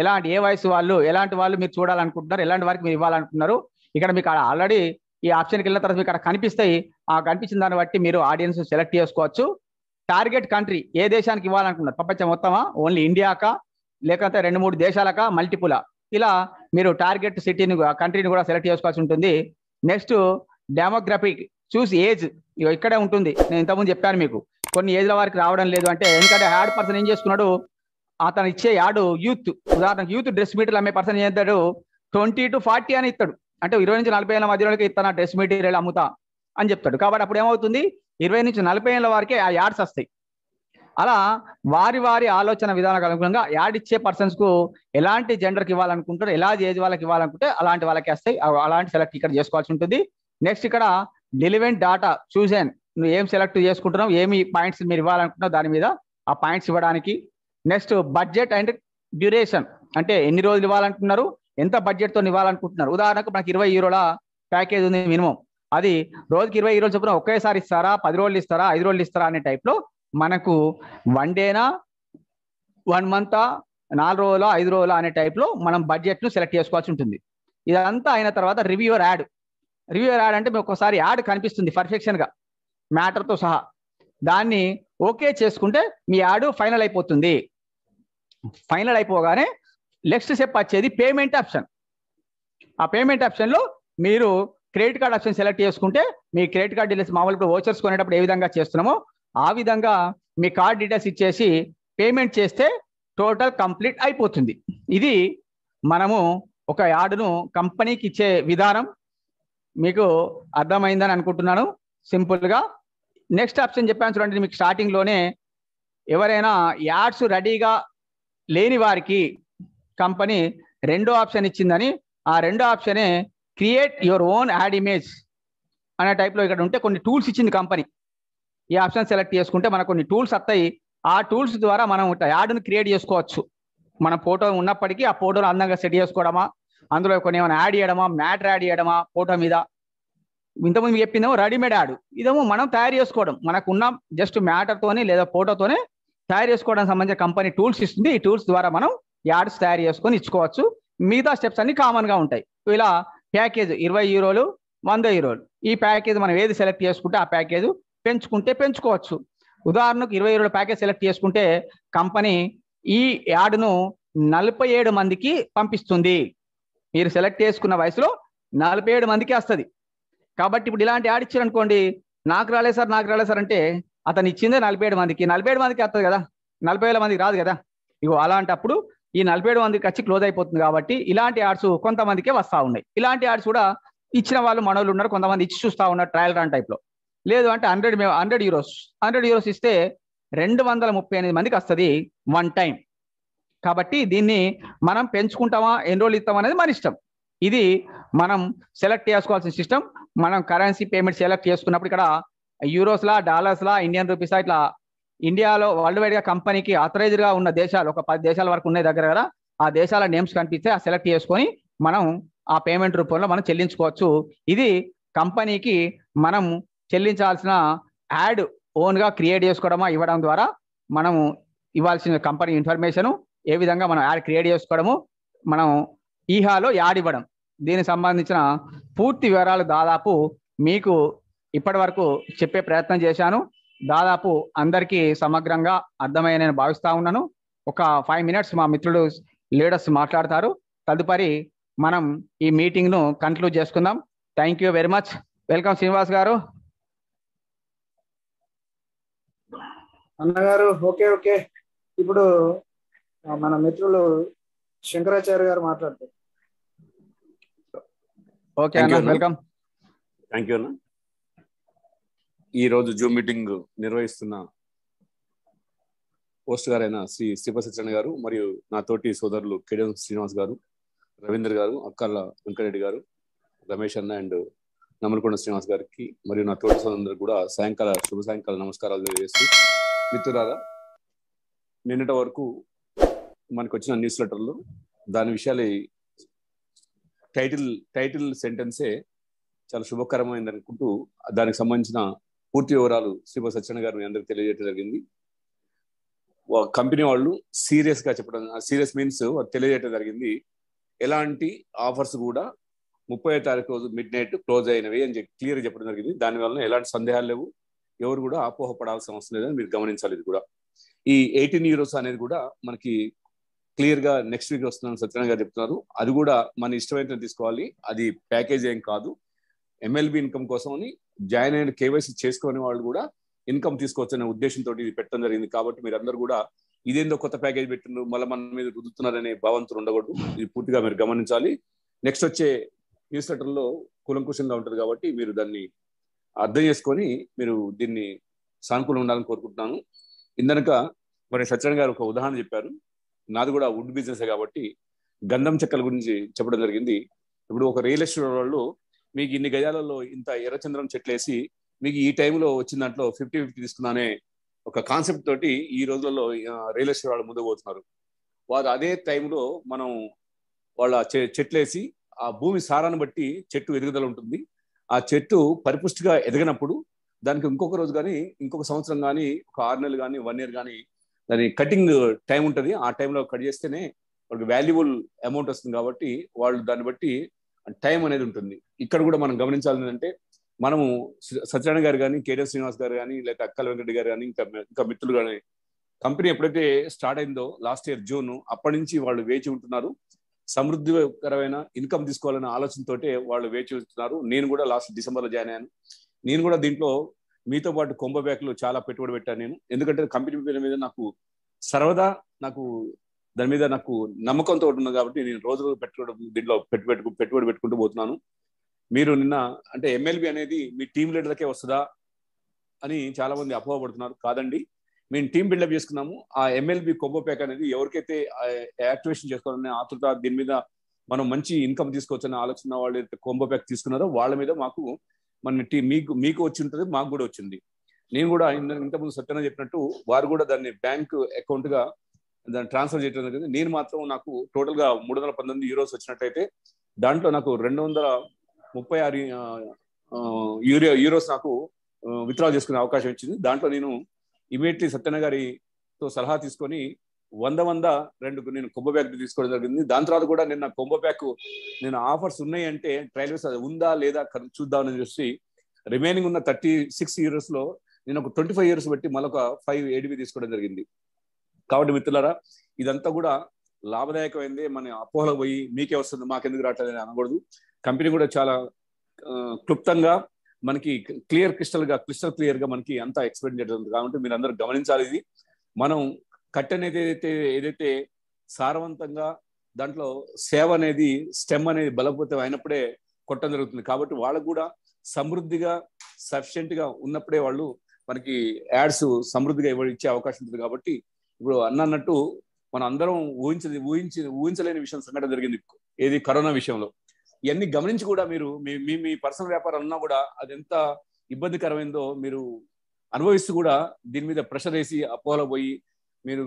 ఎలాంటి ఏ వయసు వాళ్ళు ఎలాంటి వాళ్ళు మీరు చూడాలనుకుంటున్నారు ఎలాంటి వారికి మీరు ఇవ్వాలనుకుంటున్నారు ఇక్కడ మీకు ఆల్రెడీ ఈ ఆప్షన్కి వెళ్ళిన తర్వాత మీకు అక్కడ కనిపిస్తాయి ఆ కనిపించిన దాన్ని బట్టి మీరు ఆడియన్స్ సెలెక్ట్ చేసుకోవచ్చు టార్గెట్ కంట్రీ ఏ దేశానికి ఇవ్వాలనుకున్నారు ప్రపంచం మొత్తమా ఓన్లీ ఇండియాకా లేకపోతే రెండు మూడు దేశాలక మల్టిపులా ఇలా మీరు టార్గెట్ సిటీని కంట్రీని కూడా సెలెక్ట్ చేసుకోవాల్సి ఉంటుంది నెక్స్ట్ డెమోగ్రఫిక్ చూసి ఏజ్ ఇక్కడే ఉంటుంది నేను ఇంతకుముందు చెప్పాను మీకు కొన్ని ఏజ్ల వారికి రావడం లేదు అంటే ఎందుకంటే యాడ్ పర్సన్ ఏం చేస్తున్నాడు అతను ఇచ్చే యాడ్ యూత్ ఉదాహరణకు యూత్ డ్రెస్ మీటర్లు అమ్మే పర్సన్ ఏం చేస్తాడు ట్వంటీ టు ఫార్టీ అని ఇస్తాడు అంటే ఇరవై నుంచి నలభై ఏళ్ళ మధ్యలోకి ఇస్తాను డ్రెస్ మెటీరియల్ అమ్ముతా అని చెప్తాడు కాబట్టి అప్పుడు ఏమవుతుంది ఇరవై నుంచి నలభై ఏళ్ళ వారికి ఆ యాడ్స్ వస్తాయి అలా వారి వారి ఆలోచన విధానాలకు అనుగుణంగా యాడ్ ఇచ్చే పర్సన్స్కు ఎలాంటి జెండర్కి ఇవ్వాలనుకుంటారు ఎలా ఏజ్ వాళ్ళకి ఇవ్వాలనుకుంటే అలాంటి వాళ్ళకి వస్తాయి అలాంటి సెలెక్ట్ ఇక్కడ చేసుకోవాల్సి ఉంటుంది నెక్స్ట్ ఇక్కడ డెలివెంట్ డాటా చూసాను నువ్వు ఏం సెలెక్ట్ చేసుకుంటున్నావు ఏమి పాయింట్స్ మీరు ఇవ్వాలనుకుంటున్నావు దాని మీద ఆ పాయింట్స్ ఇవ్వడానికి నెక్స్ట్ బడ్జెట్ అండ్ డ్యూరేషన్ అంటే ఎన్ని రోజులు ఇవ్వాలనుకుంటున్నారు ఎంత బడ్జెట్తో ఇవ్వాలనుకుంటున్నారు ఉదాహరణకు మనకి ఇరవై యూరోల ప్యాకేజ్ ఉంది మినిమం అది రోజుకి ఇరవై ఈరోజు చొప్పున ఒకేసారి ఇస్తారా పది రోజులు ఇస్తారా ఐదు రోజులు ఇస్తారా అనే టైప్లో మనకు వన్ డేనా వన్ మంతా నాలుగు రోజులో ఐదు రోజులో అనే టైప్లో మనం బడ్జెట్ను సెలెక్ట్ చేసుకోవాల్సి ఉంటుంది ఇదంతా అయిన తర్వాత రివ్యూర్ యాడ్ రివ్యూర్ యాడ్ అంటే మీకు ఒకసారి యాడ్ కనిపిస్తుంది పర్ఫెక్షన్గా మ్యాటర్తో సహా దాన్ని ఓకే చేసుకుంటే మీ యాడ్ ఫైనల్ అయిపోతుంది ఫైనల్ అయిపోగానే నెక్స్ట్ స్టెప్ వచ్చేది పేమెంట్ ఆప్షన్ ఆ పేమెంట్ ఆప్షన్లో మీరు క్రెడిట్ కార్డ్ ఆప్షన్ సెలెక్ట్ చేసుకుంటే మీ క్రెడిట్ కార్డ్ డీటెయిల్స్ మామూలు ఓచర్స్ కొనేటప్పుడు ఏ విధంగా చేస్తున్నామో ఆ విధంగా మీ కార్డ్ డీటెయిల్స్ ఇచ్చేసి పేమెంట్ చేస్తే టోటల్ కంప్లీట్ అయిపోతుంది ఇది మనము ఒక యాడ్ను కంపెనీకి ఇచ్చే విధానం మీకు అర్థమైందని అనుకుంటున్నాను సింపుల్గా నెక్స్ట్ ఆప్షన్ చెప్పాను చూడండి మీకు స్టార్టింగ్లోనే ఎవరైనా యాడ్స్ రెడీగా లేని వారికి కంపెనీ రెండో ఆప్షన్ ఇచ్చిందని ఆ రెండో ఆప్షనే create your own ad image అనే టైప్లో ఇక్కడ ఉంటే కొన్ని టూల్స్ ఇచ్చింది కంపెనీ ఈ ఆప్షన్ సెలెక్ట్ చేసుకుంటే మనకు కొన్ని టూల్స్ వస్తాయి ఆ టూల్స్ ద్వారా మనం యాడ్ను క్రియేట్ చేసుకోవచ్చు మన ఫోటో ఉన్నప్పటికీ ఆ ఫోటోను అందంగా సెట్ చేసుకోవడమా అందులో కొన్ని ఏమైనా యాడ్ చేయడమా మ్యాటర్ యాడ్ చేయడమా ఫోటో మీద ఇంతకుముందు చెప్పిందేమో రెడీమేడ్ యాడ్ ఇదేమో మనం తయారు చేసుకోవడం మనకు ఉన్న జస్ట్ మ్యాటర్తోని లేదా ఫోటోతోనే తయారు చేసుకోవడానికి సంబంధించిన కంపెనీ టూల్స్ ఇస్తుంది ఈ టూల్స్ ద్వారా మనం యాడ్స్ తయారు చేసుకొని ఇచ్చుకోవచ్చు మిగతా స్టెప్స్ అన్ని కామన్గా ఉంటాయి ఇలా ప్యాకేజ్ ఇరవై యూరోలు వంద యూరోలు ఈ ప్యాకేజ్ మనం ఏది సెలెక్ట్ చేసుకుంటే ఆ ప్యాకేజ్ పెంచుకుంటే పెంచుకోవచ్చు ఉదాహరణకు ఇరవై ఏడు ప్యాకేజ్ సెలెక్ట్ చేసుకుంటే కంపెనీ ఈ యాడ్ను నలభై ఏడు మందికి పంపిస్తుంది మీరు సెలెక్ట్ చేసుకున్న వయసులో నలభై ఏడు మందికి వస్తుంది కాబట్టి ఇప్పుడు ఇలాంటి యాడ్ ఇచ్చారనుకోండి నాకు రాలేదు సార్ నాకు రాలేదు సార్ అంటే అతను ఇచ్చిందే నలభై ఏడు మందికి నలభై ఏడు మందికి వస్తుంది కదా నలభై వేల మందికి రాదు కదా ఇగో అలాంటప్పుడు ఈ నలభై ఏడు మందికి వచ్చి క్లోజ్ అయిపోతుంది కాబట్టి ఇలాంటి యాడ్స్ కొంతమందికే వస్తూ ఉన్నాయి ఇలాంటి యాడ్స్ కూడా ఇచ్చిన వాళ్ళు మనోళ్ళు ఉన్నారు కొంతమంది ఇచ్చి చూస్తూ ఉన్నారు ట్రయల్ రన్ టైప్లో లేదు అంటే hundred hundred euros hundred euros ఇస్తే రెండు వందల ముప్పై ఎనిమిది మందికి వస్తుంది వన్ టైం కాబట్టి దీన్ని మనం పెంచుకుంటామా ఎన్రోల్ ఇస్తాం అనేది మన ఇష్టం ఇది మనం సెలెక్ట్ చేసుకోవాల్సిన సిస్టమ్ మనం కరెన్సీ పేమెంట్ సెలెక్ట్ చేసుకున్నప్పుడు ఇక్కడ యూరోస్లా డాలర్స్లా ఇండియన్ రూపీసా ఇట్లా ఇండియాలో వరల్డ్ వైడ్గా కంపెనీకి ఆథరైజ్డ్గా ఉన్న దేశాలు ఒక పది దేశాల వరకు ఉన్నాయి దగ్గర కదా ఆ దేశాల నేమ్స్ కనిపిస్తే ఆ సెలెక్ట్ చేసుకొని మనం ఆ పేమెంట్ రూపంలో మనం చెల్లించుకోవచ్చు ఇది కంపెనీకి మనం చెల్లించాల్సిన యాడ్ ఓన్గా క్రియేట్ చేసుకోవడమా ఇవ్వడం ద్వారా మనము ఇవ్వాల్సిన కంపెనీ ఇన్ఫర్మేషను ఏ విధంగా మనం యాడ్ క్రియేట్ చేసుకోవడము మనం ఈహాలో యాడ్ ఇవ్వడం దీనికి సంబంధించిన పూర్తి వివరాలు దాదాపు మీకు ఇప్పటి వరకు చెప్పే ప్రయత్నం చేశాను దాదాపు అందరికీ సమగ్రంగా అర్థమయ్యే నేను భావిస్తూ ఉన్నాను ఒక ఫైవ్ మినిట్స్ మా మిత్రుడు లీడర్స్ మాట్లాడతారు తదుపరి మనం ఈ మీటింగ్ను కంక్లూడ్ చేసుకుందాం thank you very much welcome Srinivas garu అన్నగారు ఓకే ఓకే ఇప్పుడు మన మిత్రులు శంకరాచార్య గారు మాట్లాడతారు ఓకే అన్న వెల్కమ్ థ్యాంక్ యూ అన్న ఈ రోజు జూమ్ మీటింగ్ నిర్వహిస్తున్న పోస్ట్ గారైన శ్రీ శివసత్యన గారు మరియు నా తోటి సోదరులు కెడియం శ్రీనివాస్ గారు రవీందర్ గారు అక్కర్ల వెంకరెడ్డి గారు రమేష్ అన్న అండ్ నమలకొండ శ్రీనివాస్ గారికి మరియు నా తోటి సోదరులకు కూడా సాయంకాల శుభ సాయంకాల నమస్కారాలు తెలియజేస్తూ మిత్రులారా నిన్నటి వరకు మనకు వచ్చిన న్యూస్ లెటర్లు దాని విషయాలు టైటిల్ టైటిల్ సెంటెన్సే చాలా శుభకరమైంది అనుకుంటూ దానికి సంబంధించిన పూర్తి వివరాలు శ్రీభ సత్యన గారు మీ అందరికి తెలియజేయడం జరిగింది కంపెనీ వాళ్ళు సీరియస్గా చెప్పడం సీరియస్ మీన్స్ తెలియజేయడం జరిగింది ఎలాంటి ఆఫర్స్ కూడా ముప్పై తారీఖు రోజు మిడ్ నైట్ క్లోజ్ అయినవి అని క్లియర్ చెప్పడం జరిగింది దానివల్ల ఎలాంటి సందేహాలు లేవు ఎవరు కూడా పడాల్సిన అవసరం లేదని మీరు గమనించాలి ఇది కూడా ఈ ఎయిటీన్ యూరోస్ అనేది కూడా మనకి క్లియర్ గా నెక్స్ట్ వీక్ వస్తుందని సత్యనారాయణ గారు చెప్తున్నారు అది కూడా మన ఇష్టమైతే తీసుకోవాలి అది ప్యాకేజ్ ఏం కాదు ఎంఎల్బి ఇన్కమ్ కోసం అని జాయిన్ అయిన కేవైసీ చేసుకునే వాళ్ళు కూడా ఇన్కమ్ తీసుకోవచ్చు అనే ఉద్దేశంతో ఇది పెట్టడం జరిగింది కాబట్టి మీరు అందరూ కూడా ఇదేందో కొత్త ప్యాకేజ్ పెట్టిండ్రు మళ్ళీ మన మీద రుదుతున్నారనే భావంతులు ఉండకూడదు ఇది పూర్తిగా మీరు గమనించాలి నెక్స్ట్ వచ్చే న్యూస్ లెటర్లో కులంకుశంగా ఉంటుంది కాబట్టి మీరు దాన్ని అర్థం చేసుకొని మీరు దీన్ని సానుకూలం ఉండాలని కోరుకుంటున్నాను ఇందనక మరి సత్యనారాయణ గారు ఒక ఉదాహరణ చెప్పారు నాది కూడా వుడ్ బిజినెస్ కాబట్టి గంధం చెక్కల గురించి చెప్పడం జరిగింది ఇప్పుడు ఒక రియల్ ఎస్టేట్ వాళ్ళు మీకు ఇన్ని గజాలలో ఇంత ఎర్రచంద్రం చెట్లేసి మీకు ఈ టైంలో వచ్చిన దాంట్లో ఫిఫ్టీ ఫిఫ్టీ తీసుకున్నానే ఒక కాన్సెప్ట్ తోటి ఈ రోజులలో రియల్ ఎస్టేట్ వాళ్ళు ముందుకు పోతున్నారు వారు అదే టైంలో మనం వాళ్ళ చెట్లేసి ఆ భూమి సారాన్ని బట్టి చెట్టు ఎదుగుదల ఉంటుంది ఆ చెట్టు పరిపుష్టిగా ఎదగనప్పుడు దానికి ఇంకొక రోజు కానీ ఇంకొక సంవత్సరం కానీ ఒక ఆరు నెలలు కానీ వన్ ఇయర్ కానీ దాని కటింగ్ టైం ఉంటుంది ఆ టైంలో కట్ చేస్తేనే వాళ్ళకి వాల్యుబుల్ అమౌంట్ వస్తుంది కాబట్టి వాళ్ళు దాన్ని బట్టి టైం అనేది ఉంటుంది ఇక్కడ కూడా మనం గమనించాల్సింది అంటే మనము సత్యనారాయణ గారు కానీ కేటీఆర్ శ్రీనివాస్ గారు కానీ లేక అక్కల వెంకట గారు కానీ ఇంకా ఇంకా మిత్రులు కానీ కంపెనీ ఎప్పుడైతే స్టార్ట్ అయిందో లాస్ట్ ఇయర్ జూన్ అప్పటి నుంచి వాళ్ళు వేచి ఉంటున్నారు సమృద్ధికరమైన ఇన్కమ్ తీసుకోవాలనే ఆలోచనతో వాళ్ళు వేచి చూస్తున్నారు నేను కూడా లాస్ట్ డిసెంబర్లో జాయిన్ అయ్యాను నేను కూడా దీంట్లో మీతో పాటు కొంబ బ్యాక్లో చాలా పెట్టుబడి పెట్టాను నేను ఎందుకంటే కంపెనీ పేరు మీద నాకు సర్వదా నాకు దాని మీద నాకు నమ్మకంతో ఉంటుంది కాబట్టి నేను రోజు రోజు పెట్టుకోవడం దీంట్లో పెట్టుబడి పెట్టుబడి పెట్టుకుంటూ పోతున్నాను మీరు నిన్న అంటే ఎమ్మెల్బీ అనేది మీ టీం లీడర్కే వస్తుందా అని చాలా మంది అపోహపడుతున్నారు కాదండి మేము టీం బిల్డప్ చేసుకున్నాము ఆ ఎంఎల్బి కొబ్బో ప్యాక్ అనేది ఎవరికైతే యాక్టివేషన్ చేసుకోవాలని ఆతృత దీని మీద మనం మంచి ఇన్కమ్ తీసుకోవచ్చని ఆలోచన వాళ్ళు ఏదైతే కొంబో ప్యాక్ తీసుకున్నారో వాళ్ళ మీద మాకు మన టీ మీకు మీకు వచ్చి ఉంటుంది మాకు కూడా వచ్చింది నేను కూడా ఇంతకుముందు సత్యన చెప్పినట్టు వారు కూడా దాన్ని బ్యాంక్ అకౌంట్ గా దాన్ని ట్రాన్స్ఫర్ చేయడం జరిగింది నేను మాత్రం నాకు టోటల్ గా మూడు వందల పంతొమ్మిది యూరోస్ వచ్చినట్టయితే దాంట్లో నాకు రెండు వందల ముప్పై ఆరు యూరో యూరోస్ నాకు విత్డ్రా చేసుకునే అవకాశం ఇచ్చింది దాంట్లో నేను ఇమీడియట్లీ సత్యన గారితో సలహా తీసుకొని వంద వంద రెండు నేను కొంబ బ్యాగ్ తీసుకోవడం జరిగింది దాని తర్వాత కూడా నిన్న కొంబ బ్యాగ్ నేను ఆఫర్స్ ఉన్నాయి అంటే ట్రైల్వేస్ అది ఉందా లేదా చూద్దామని చూసి రిమైనింగ్ ఉన్న థర్టీ సిక్స్ ఇయర్స్ లో నేను ఒక ట్వంటీ ఫైవ్ ఇయర్స్ బట్టి మళ్ళొక ఫైవ్ ఏడివి తీసుకోవడం జరిగింది కాబట్టి మిత్రులారా ఇదంతా కూడా లాభదాయకమైంది మన అపోహలో పోయి మీకే వస్తుంది మాకెందుకు రావట్లేదు అని అనకూడదు కంపెనీ కూడా చాలా క్లుప్తంగా మనకి క్లియర్ క్రిస్టల్ గా క్రిస్టల్ క్లియర్ గా మనకి అంతా ఎక్స్ప్లెయిన్ చేయడం కాబట్టి మీరు అందరూ గమనించాలి ఇది మనం కట్ అనేది ఏదైతే ఏదైతే సారవంతంగా దాంట్లో సేవ అనేది స్టెమ్ అనేది బలపోతే అయినప్పుడే కొట్టడం జరుగుతుంది కాబట్టి వాళ్ళకు కూడా సమృద్ధిగా సఫిషియెంట్ గా ఉన్నప్పుడే వాళ్ళు మనకి యాడ్స్ సమృద్ధిగా ఇచ్చే అవకాశం ఉంటుంది కాబట్టి ఇప్పుడు అన్నట్టు మనం అందరం ఊహించది ఊహించి ఊహించలేని విషయం సంఘటన జరిగింది ఏది కరోనా విషయంలో ఇవన్నీ గమనించి కూడా మీరు మీ మీ మీ పర్సనల్ వ్యాపారం ఉన్నా కూడా అది ఎంత ఇబ్బందికరమైందో మీరు అనుభవిస్తూ కూడా దీని మీద ప్రెషర్ వేసి అపోలో పోయి మీరు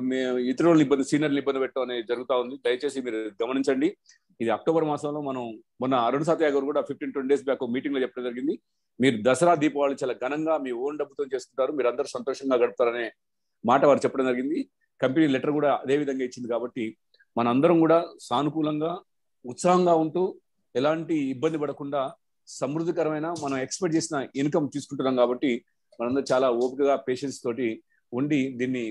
ఇతరులను ఇబ్బంది సీనియర్లు ఇబ్బంది పెట్టడం అనేది జరుగుతూ ఉంది దయచేసి మీరు గమనించండి ఇది అక్టోబర్ మాసంలో మనం మొన్న అరుణ్ సాత్యా గారు కూడా fifteen twenty days back meeting లో చెప్పడం జరిగింది మీరు దసరా దీపావళి చాలా ఘనంగా మీ ఓన్ డబ్బుతో చేసుకుంటారు మీరు అందరూ సంతోషంగా గడుపుతారనే మాట వారు చెప్పడం జరిగింది కంపెనీ లెటర్ కూడా అదే విధంగా ఇచ్చింది కాబట్టి మనందరం కూడా సానుకూలంగా ఉత్సాహంగా ఉంటూ ఎలాంటి ఇబ్బంది పడకుండా సమృద్ధికరమైన మనం ఎక్స్పెక్ట్ చేసిన ఇన్కమ్ తీసుకుంటున్నాం కాబట్టి మనందరూ చాలా ఓపికగా పేషెన్స్ తోటి ఉండి దీన్ని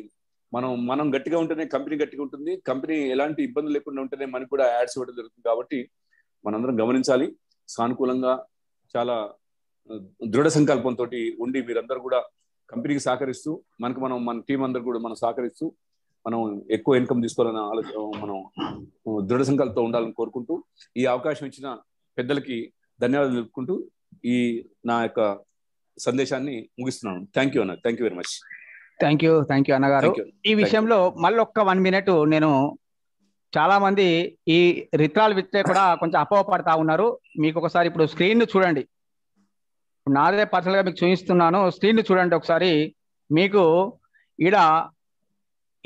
మనం మనం గట్టిగా ఉంటేనే కంపెనీ గట్టిగా ఉంటుంది కంపెనీ ఎలాంటి ఇబ్బంది లేకుండా ఉంటేనే మనకి కూడా యాడ్స్ ఇవ్వడం జరుగుతుంది కాబట్టి మనందరం గమనించాలి సానుకూలంగా చాలా దృఢ సంకల్పంతో ఉండి మీరందరూ కూడా కంపెనీకి సహకరిస్తూ మనకు మనం మన టీం అందరు కూడా మనం సహకరిస్తూ మనం ఎక్కువ ఇన్కమ్ తీసుకోవాలని ఆలోచన మనం దృఢ సంకల్పంతో ఉండాలని కోరుకుంటూ ఈ అవకాశం ఇచ్చిన పెద్దలకి ధన్యవాదాలు తెలుపుకుంటూ ఈ నా యొక్క సందేశాన్ని ముగిస్తున్నాను థ్యాంక్ యూ అన్న thank you very much thank you thank you అన్నగారు ఈ విషయంలో మళ్ళీ ఒక్క వన్ మినిట్ నేను చాలా మంది ఈ రిత్రాల విత్తే కూడా కొంచెం అపోహపడతా ఉన్నారు మీకు ఒకసారి ఇప్పుడు స్క్రీన్ చూడండి నాదే పర్సనల్ గా మీకు చూపిస్తున్నాను స్క్రీన్ చూడండి ఒకసారి మీకు ఈడ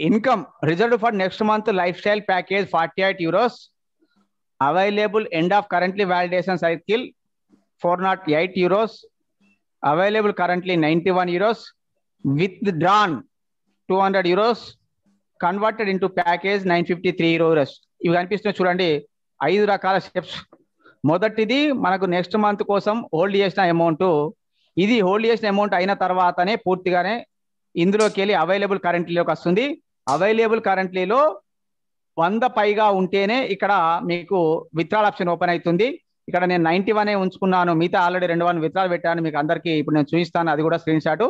income reserve for next month lifestyle package forty eight euros available end of currently validation cycle four nought eight euros available currently ninety one euros withdrawn two hundred euros converted into package nine fifty three euros ఇవి కనిపిస్తున్నాయి చూడండి ఐదు రకాల steps మొదటిది మనకు next month కోసం hold చేసిన amount ఇది హోల్డ్ చేసిన అమౌంట్ అయిన తర్వాతనే పూర్తిగానే ఇందులోకి వెళ్ళి అవైలబుల్ కరెంట్లోకి వస్తుంది అవైలబుల్ కరెంట్లీలో వంద పైగా ఉంటేనే ఇక్కడ మీకు విత్రాల్ ఆప్షన్ ఓపెన్ అవుతుంది ఇక్కడ నేను నైన్టీ వన్ ఉంచుకున్నాను మిగతా ఆల్రెడీ రెండు వన్ విత్రాలు పెట్టాను మీకు అందరికీ ఇప్పుడు నేను చూపిస్తాను అది కూడా స్క్రీన్ షాట్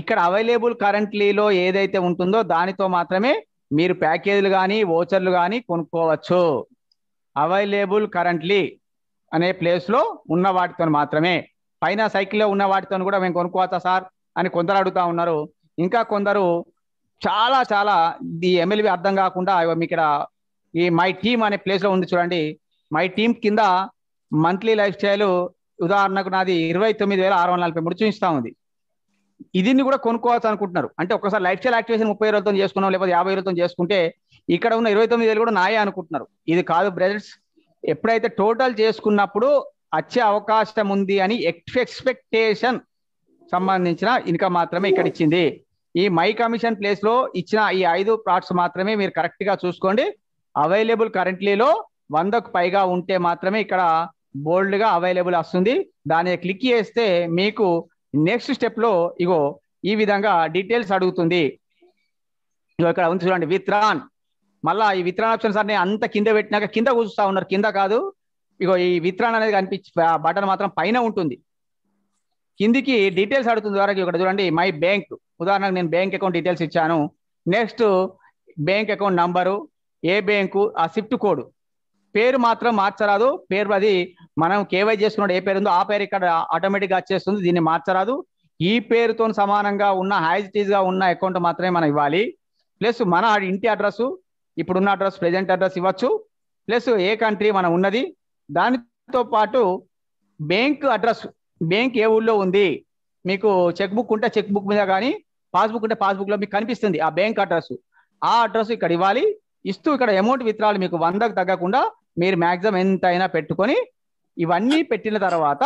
ఇక్కడ అవైలబుల్ కరెంట్లీలో ఏదైతే ఉంటుందో దానితో మాత్రమే మీరు ప్యాకేజీలు కానీ ఓచర్లు కానీ కొనుక్కోవచ్చు అవైలబుల్ కరెంట్లీ అనే ప్లేస్లో ఉన్న వాటితో మాత్రమే పైన సైకిల్లో ఉన్న వాటితో కూడా మేము కొనుక్కోవచ్చా సార్ అని కొందరు అడుగుతా ఉన్నారు ఇంకా కొందరు చాలా చాలా ఈ ఎమ్మెల్యే అర్థం కాకుండా ఇక్కడ ఈ మై టీమ్ అనే ప్లేస్ లో ఉంది చూడండి మై టీమ్ కింద మంత్లీ లైఫ్ స్టైల్ ఉదాహరణకు నాది ఇరవై తొమ్మిది వేల ఆరు వందల నలభై మూడు చూపిస్తా ఉంది ఇదిని కూడా కొనుక్కోవచ్చు అనుకుంటున్నారు అంటే ఒకసారి లైఫ్ స్టైల్ యాక్టివేషన్ ముప్పై రోజులతో చేసుకున్నాం లేకపోతే యాభై రోజులతో చేసుకుంటే ఇక్కడ ఉన్న ఇరవై తొమ్మిది వేలు కూడా నాయే అనుకుంటున్నారు ఇది కాదు బ్రదర్స్ ఎప్పుడైతే టోటల్ చేసుకున్నప్పుడు వచ్చే అవకాశం ఉంది అని ఎక్స్పెక్టేషన్ సంబంధించిన ఇన్కమ్ మాత్రమే ఇక్కడ ఇచ్చింది ఈ మై కమిషన్ ప్లేస్ లో ఇచ్చిన ఈ ఐదు ప్లాట్స్ మాత్రమే మీరు కరెక్ట్ గా చూసుకోండి అవైలబుల్ కరెంట్లీలో వందకు పైగా ఉంటే మాత్రమే ఇక్కడ బోల్డ్ గా అవైలబుల్ వస్తుంది దాని క్లిక్ చేస్తే మీకు నెక్స్ట్ స్టెప్ లో ఇగో ఈ విధంగా డీటెయిల్స్ అడుగుతుంది ఇక్కడ ఉంది చూడండి విత్రాన్ మళ్ళా ఈ విత్రాన్ ఆప్షన్స్ అన్ని అంత కింద పెట్టినాక కింద కూర్చుస్తా ఉన్నారు కింద కాదు ఇగో ఈ విత్రాన్ అనేది కనిపించి బటన్ మాత్రం పైన ఉంటుంది కిందికి డీటెయిల్స్ అడుగుతుంది ద్వారా ఇక్కడ చూడండి మై బ్యాంక్ ఉదాహరణకు నేను బ్యాంక్ అకౌంట్ డీటెయిల్స్ ఇచ్చాను నెక్స్ట్ బ్యాంక్ అకౌంట్ నంబరు ఏ బ్యాంకు ఆ షిఫ్ట్ కోడ్ పేరు మాత్రం మార్చరాదు పేరు అది మనం కేవై చేసుకున్నాడు ఏ పేరు ఉందో ఆ పేరు ఇక్కడ ఆటోమేటిక్గా వచ్చేస్తుంది దీన్ని మార్చరాదు ఈ పేరుతో సమానంగా ఉన్న గా ఉన్న అకౌంట్ మాత్రమే మనం ఇవ్వాలి ప్లస్ మన ఇంటి అడ్రస్ ఇప్పుడున్న అడ్రస్ ప్రజెంట్ అడ్రస్ ఇవ్వచ్చు ప్లస్ ఏ కంట్రీ మనం ఉన్నది దానితో పాటు బ్యాంక్ అడ్రస్ బ్యాంక్ ఏ ఊళ్ళో ఉంది మీకు చెక్ బుక్ ఉంటే చెక్ బుక్ మీద కానీ పాస్బుక్ ఉంటే పాస్బుక్ లో మీకు కనిపిస్తుంది ఆ బ్యాంక్ అడ్రస్ ఆ అడ్రస్ ఇక్కడ ఇవ్వాలి ఇస్తూ ఇక్కడ అమౌంట్ విత్రాలు మీకు వందకు తగ్గకుండా మీరు మాక్సిమం అయినా పెట్టుకొని ఇవన్నీ పెట్టిన తర్వాత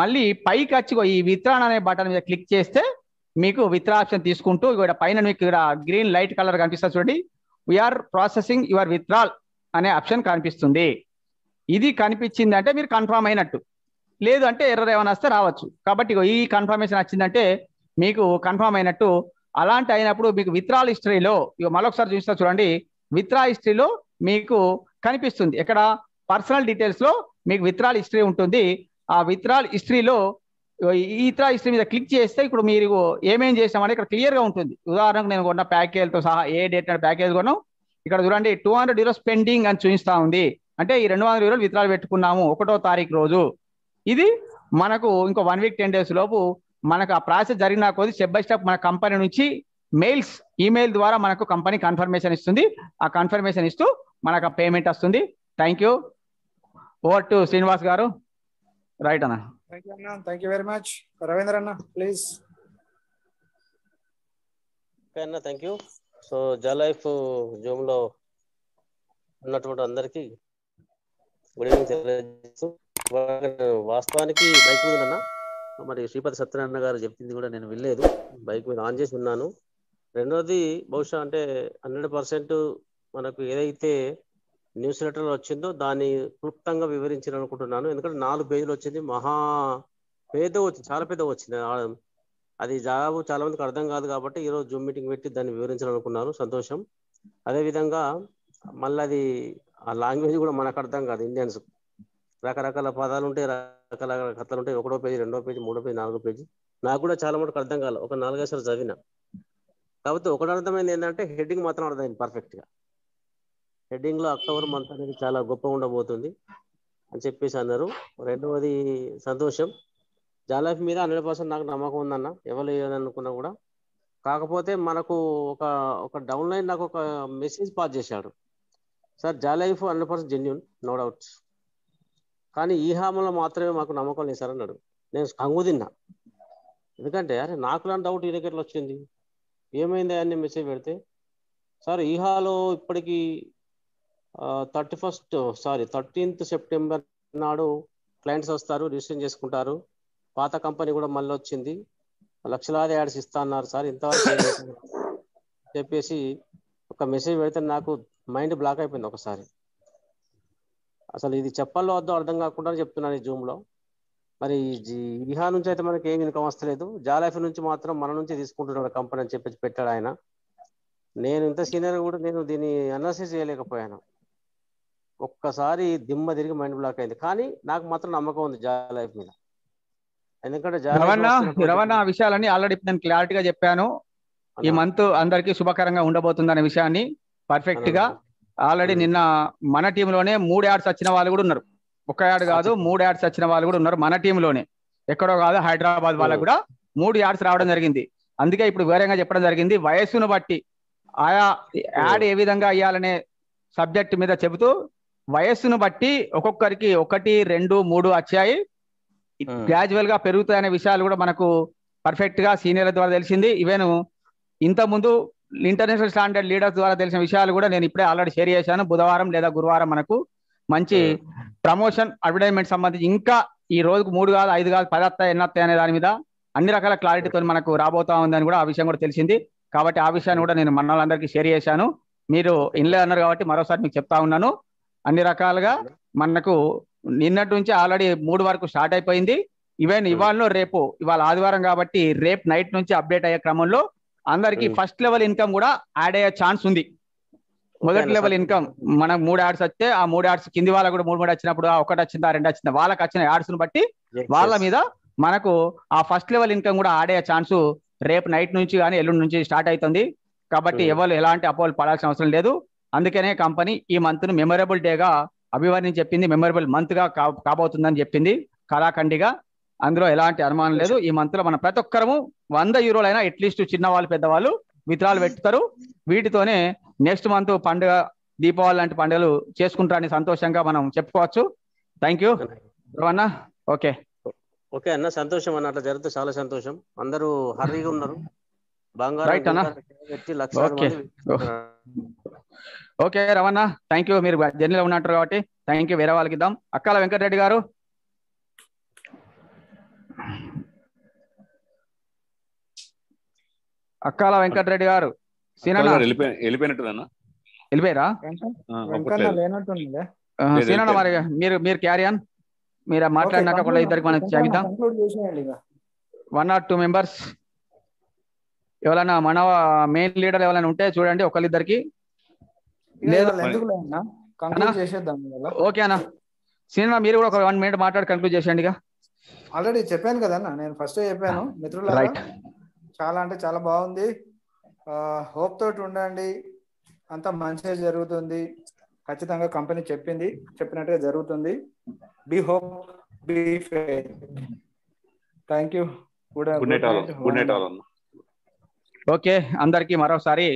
మళ్ళీ పైకి వచ్చి ఈ విత్రాన్ అనే బటన్ మీద క్లిక్ చేస్తే మీకు విత్రా ఆప్షన్ తీసుకుంటూ ఇక్కడ పైన మీకు ఇక్కడ గ్రీన్ లైట్ కలర్ కనిపిస్తుంది చూడండి వీఆర్ ప్రాసెసింగ్ యువర్ విత్రాల్ అనే ఆప్షన్ కనిపిస్తుంది ఇది కనిపించింది అంటే మీరు కన్ఫర్మ్ అయినట్టు లేదు అంటే ఎర్ర ఏమైనా వస్తే రావచ్చు కాబట్టి ఈ కన్ఫర్మేషన్ వచ్చిందంటే మీకు కన్ఫర్మ్ అయినట్టు అలాంటి అయినప్పుడు మీకు విత్రాల్ హిస్టరీలో ఇక మరొకసారి చూసినా చూడండి విత్రా హిస్టరీలో మీకు కనిపిస్తుంది ఇక్కడ పర్సనల్ డీటెయిల్స్లో మీకు విత్రాల్ హిస్టరీ ఉంటుంది ఆ విత్రాల్ హిస్టరీలో ఇతర హిస్టరీ మీద క్లిక్ చేస్తే ఇప్పుడు మీరు ఏమేం చేసామని ఇక్కడ క్లియర్గా ఉంటుంది ఉదాహరణకు నేను కొన్న ప్యాకేజ్తో సహా ఏ డేట్ ప్యాకేజ్ కొన్నాం ఇక్కడ చూడండి టూ హండ్రెడ్ యూరోస్ పెండింగ్ అని చూపిస్తూ ఉంది అంటే ఈ రెండు వందల యూరోలు విత్రాలు పెట్టుకున్నాము ఒకటో తారీఖు రోజు ఇది మనకు ఇంకో వన్ వీక్ టెన్ డేస్ లోపు మనకు ఆ ప్రాసెస్ జరిగిన కొద్ది స్టెప్ బై స్టెప్ మన కంపెనీ నుంచి మెయిల్స్ ఈమెయిల్ ద్వారా మనకు కంపెనీ కన్ఫర్మేషన్ ఇస్తుంది ఆ కన్ఫర్మేషన్ ఇస్తూ మనకు ఆ పేమెంట్ వస్తుంది thank you over to Srinivas garu right అన్న thank you very much Ravindra అన్న ప్లీజ్ అన్న థ్యాంక్ యూ సో జలైఫ్ జూమ్ లో ఉన్నటువంటి అందరికీ గుడ్ ఈవినింగ్ తెలియజేస్తూ వాస్తవానికి బైక్ మీద అన్న మరి శ్రీపతి సత్యనారాయణ గారు చెప్పింది కూడా నేను వెళ్ళలేదు బైక్ మీద ఆన్ చేసి ఉన్నాను రెండోది బహుశా అంటే హండ్రెడ్ పర్సెంట్ మనకు ఏదైతే న్యూస్ లెటర్ వచ్చిందో దాన్ని క్లుప్తంగా వివరించాను అనుకుంటున్నాను ఎందుకంటే నాలుగు పేజీలు వచ్చింది మహా పేద వచ్చింది చాలా పేద వచ్చింది అది జాబు చాలా మందికి అర్థం కాదు కాబట్టి ఈరోజు జూమ్ మీటింగ్ పెట్టి దాన్ని వివరించాలనుకున్నారు సంతోషం అదేవిధంగా మళ్ళీ అది ఆ లాంగ్వేజ్ కూడా మనకు అర్థం కాదు ఇండియన్స్ రకరకాల పదాలు ఉంటాయి రకరకాల కథలు ఉంటాయి ఒకటో పేజీ రెండో పేజీ మూడో పేజీ నాలుగో పేజీ నాకు కూడా చాలా మటుకు అర్థం కాలేదు ఒక నాలుగో సార్లు చదివిన కాకపోతే ఒకటి అర్థమైంది ఏంటంటే హెడ్డింగ్ మాత్రం అర్థమైంది పర్ఫెక్ట్గా హెడ్డింగ్లో అక్టోబర్ మంత్ అనేది చాలా గొప్ప ఉండబోతుంది అని చెప్పేసి అన్నారు రెండవది సంతోషం జాలైఫ్ మీద హండ్రెడ్ పర్సెంట్ నాకు నమ్మకం ఉందన్న ఎవరు అనుకున్నా కూడా కాకపోతే మనకు ఒక ఒక డౌన్ లైన్ నాకు ఒక మెసేజ్ పాస్ చేశాడు సార్ జాలైఫ్ hundred percent genuine no doubts కానీ ఈ హామీలో మాత్రమే మాకు నమ్మకం అన్నాడు నేను కంగు తిన్నా ఎందుకంటే అరే నాకు లాంటి డౌట్ ఈ ఎట్లా వచ్చింది ఏమైంది అని మెసేజ్ పెడితే సార్ ఈహాలో ఇప్పటికీ thirty first sorry thirteenth September నాడు క్లయింట్స్ వస్తారు రిజిస్ట్రేషన్ చేసుకుంటారు పాత కంపెనీ కూడా మళ్ళీ వచ్చింది లక్షలాది యాడ్స్ ఇస్తా అన్నారు సార్ ఇంతవరకు చెప్పేసి ఒక మెసేజ్ పెడితే నాకు మైండ్ బ్లాక్ అయిపోయింది ఒకసారి అసలు ఇది చెప్పాలో వద్దో అర్థం కాకుండా చెప్తున్నాను ఈ జూమ్ లో మరి ఇహా నుంచి అయితే మనకి ఏం ఇన్కమ్ వస్తలేదు జాలైఫ్ నుంచి మాత్రం మన నుంచి తీసుకుంటున్నాడు కంపెనీ అని చెప్పేసి పెట్టాడు ఆయన నేను ఇంత సీనియర్ కూడా నేను దీన్ని అనాలిసిస్ చేయలేకపోయాను ఒక్కసారి దిమ్మ తిరిగి మైండ్ బ్లాక్ అయింది కానీ నాకు మాత్రం నమ్మకం ఉంది జాలైఫ్ మీద ఎందుకంటే విషయాలన్నీ ఆల్రెడీ నేను క్లారిటీగా చెప్పాను ఈ మంత్ అందరికి శుభకరంగా ఉండబోతుంది అనే విషయాన్ని పర్ఫెక్ట్ గా ఆల్రెడీ hmm. నిన్న మన టీంలోనే మూడు యాడ్స్ వచ్చిన వాళ్ళు కూడా ఉన్నారు ఒక యాడ్ కాదు మూడు యాడ్స్ వచ్చిన వాళ్ళు కూడా ఉన్నారు మన టీంలోనే ఎక్కడో కాదు హైదరాబాద్ వాళ్ళకు కూడా మూడు యాడ్స్ రావడం జరిగింది అందుకే ఇప్పుడు వివరంగా చెప్పడం జరిగింది వయస్సును బట్టి ఆయా యాడ్ hmm. ఏ విధంగా అయ్యాలనే సబ్జెక్ట్ మీద చెబుతూ వయస్సును బట్టి ఒక్కొక్కరికి ఒకటి రెండు మూడు వచ్చాయి గ్రాజువల్ hmm. గా పెరుగుతాయనే విషయాలు కూడా మనకు పర్ఫెక్ట్ గా సీనియర్ల ద్వారా తెలిసింది ఈవెన్ ఇంత ముందు ఇంటర్నేషనల్ స్టాండర్డ్ లీడర్స్ ద్వారా తెలిసిన విషయాలు కూడా నేను ఇప్పుడే ఆల్రెడీ షేర్ చేశాను బుధవారం లేదా గురువారం మనకు మంచి ప్రమోషన్ అడ్వర్టైజ్మెంట్ సంబంధించి ఇంకా ఈ రోజుకు మూడు కాదు ఐదు కాదు పది వస్తాయి ఎన్ని వస్తాయి అనే దాని మీద అన్ని రకాల క్లారిటీతో మనకు రాబోతా ఉందని కూడా ఆ విషయం కూడా తెలిసింది కాబట్టి ఆ విషయాన్ని కూడా నేను మన వాళ్ళందరికీ షేర్ చేశాను మీరు ఇన్లే అన్నారు కాబట్టి మరోసారి మీకు చెప్తా ఉన్నాను అన్ని రకాలుగా మనకు నిన్నటి నుంచి ఆల్రెడీ మూడు వరకు స్టార్ట్ అయిపోయింది ఈవెన్ ఇవాళ రేపు ఇవాళ ఆదివారం కాబట్టి రేపు నైట్ నుంచి అప్డేట్ అయ్యే క్రమంలో అందరికి ఫస్ట్ లెవెల్ ఇన్కమ్ కూడా యాడ్ అయ్యే ఛాన్స్ ఉంది మొదటి లెవెల్ ఇన్కమ్ మనకు మూడు యాడ్స్ వస్తే ఆ మూడు యాడ్స్ కింది వాళ్ళకు కూడా మూడు మూడు వచ్చినప్పుడు ఒకటి వచ్చిందా రెండు వచ్చిందా వాళ్ళకి వచ్చిన యాడ్స్ ను బట్టి వాళ్ళ మీద మనకు ఆ ఫస్ట్ లెవెల్ ఇన్కమ్ కూడా ఆడే ఛాన్స్ రేపు నైట్ నుంచి కానీ ఎల్లుండి నుంచి స్టార్ట్ అవుతుంది కాబట్టి ఎవరు ఎలాంటి అపోలు పడాల్సిన అవసరం లేదు అందుకనే కంపెనీ ఈ మంత్ ను మెమొరబుల్ డేగా అభివర్ణించి చెప్పింది మెమొరబుల్ మంత్ గా కాబోతుందని చెప్పింది కళాఖండిగా అందులో ఎలాంటి అనుమానం లేదు ఈ మంత్ లో మన ప్రతి ఒక్కరము వంద అయినా అట్లీస్ట్ చిన్నవాళ్ళు పెద్దవాళ్ళు విత్తనాలు పెట్టుతారు వీటితోనే నెక్స్ట్ మంత్ పండుగ దీపావళి లాంటి పండుగలు చేసుకుంటారని సంతోషంగా మనం చెప్పుకోవచ్చు థ్యాంక్ యూ అన్న ఓకే ఓకే అన్న సంతోషం అన్న అట్లా జరిగితే చాలా సంతోషం అందరూ హర్రీగా ఉన్నారు ఓకే oh. రవణ థ్యాంక్ యూ మీరు జర్నీలో ఉన్నట్టు కాబట్టి థ్యాంక్ యూ వేరే వాళ్ళకి ఇద్దాం అక్కల వెంకటరెడ్డి గారు అక్కాల వెంకటరెడ్డి గారు వెళ్ళిపోయారా మరి మీరు మీరు క్యారియన్ మీరు మాట్లాడినాక కూడా ఇద్దరికి మనం చెబుతాం వన్ ఆర్ టూ మెంబర్స్ ఎవరైనా మన మెయిన్ లీడర్ ఎవరైనా ఉంటే చూడండి ఒకళ్ళిద్దరికి ఓకే అన్న సినిమా మీరు కూడా ఒక వన్ మినిట్ మాట్లాడి కన్క్లూడ్ చేసేయండి ఆల్రెడీ చెప్పాను కదా నేను ఫస్ట్ చెప్పాను మిత్రులు రైట్ చాలా అంటే చాలా బాగుంది హోప్ తోటి ఉండండి అంతా మంచిగా జరుగుతుంది ఖచ్చితంగా కంపెనీ చెప్పింది చెప్పినట్టుగా జరుగుతుంది be hope be thank you okay అందరికి మరోసారి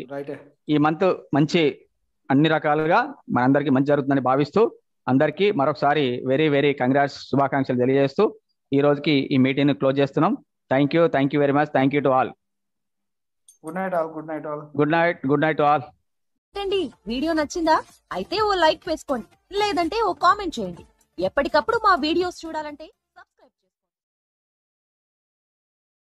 ఈ మంత్ మంచి అన్ని రకాలుగా మనందరికి మంచి జరుగుతుందని భావిస్తూ అందరికీ మరొకసారి వెరీ వెరీ కంగ్రాట్స్ శుభాకాంక్షలు తెలియజేస్తూ ఈ రోజుకి ఈ మీటింగ్ క్లోజ్ చేస్తున్నాం thank you thank you very much thank you to all good night all good night all good night good night all ఏంటండి వీడియో నచ్చిందా అయితే ఓ లైక్ వేసుకోండి లేదంటే ఓ కామెంట్ చేయండి ఎప్పటికప్పుడు మా వీడియోస్ చూడాలంటే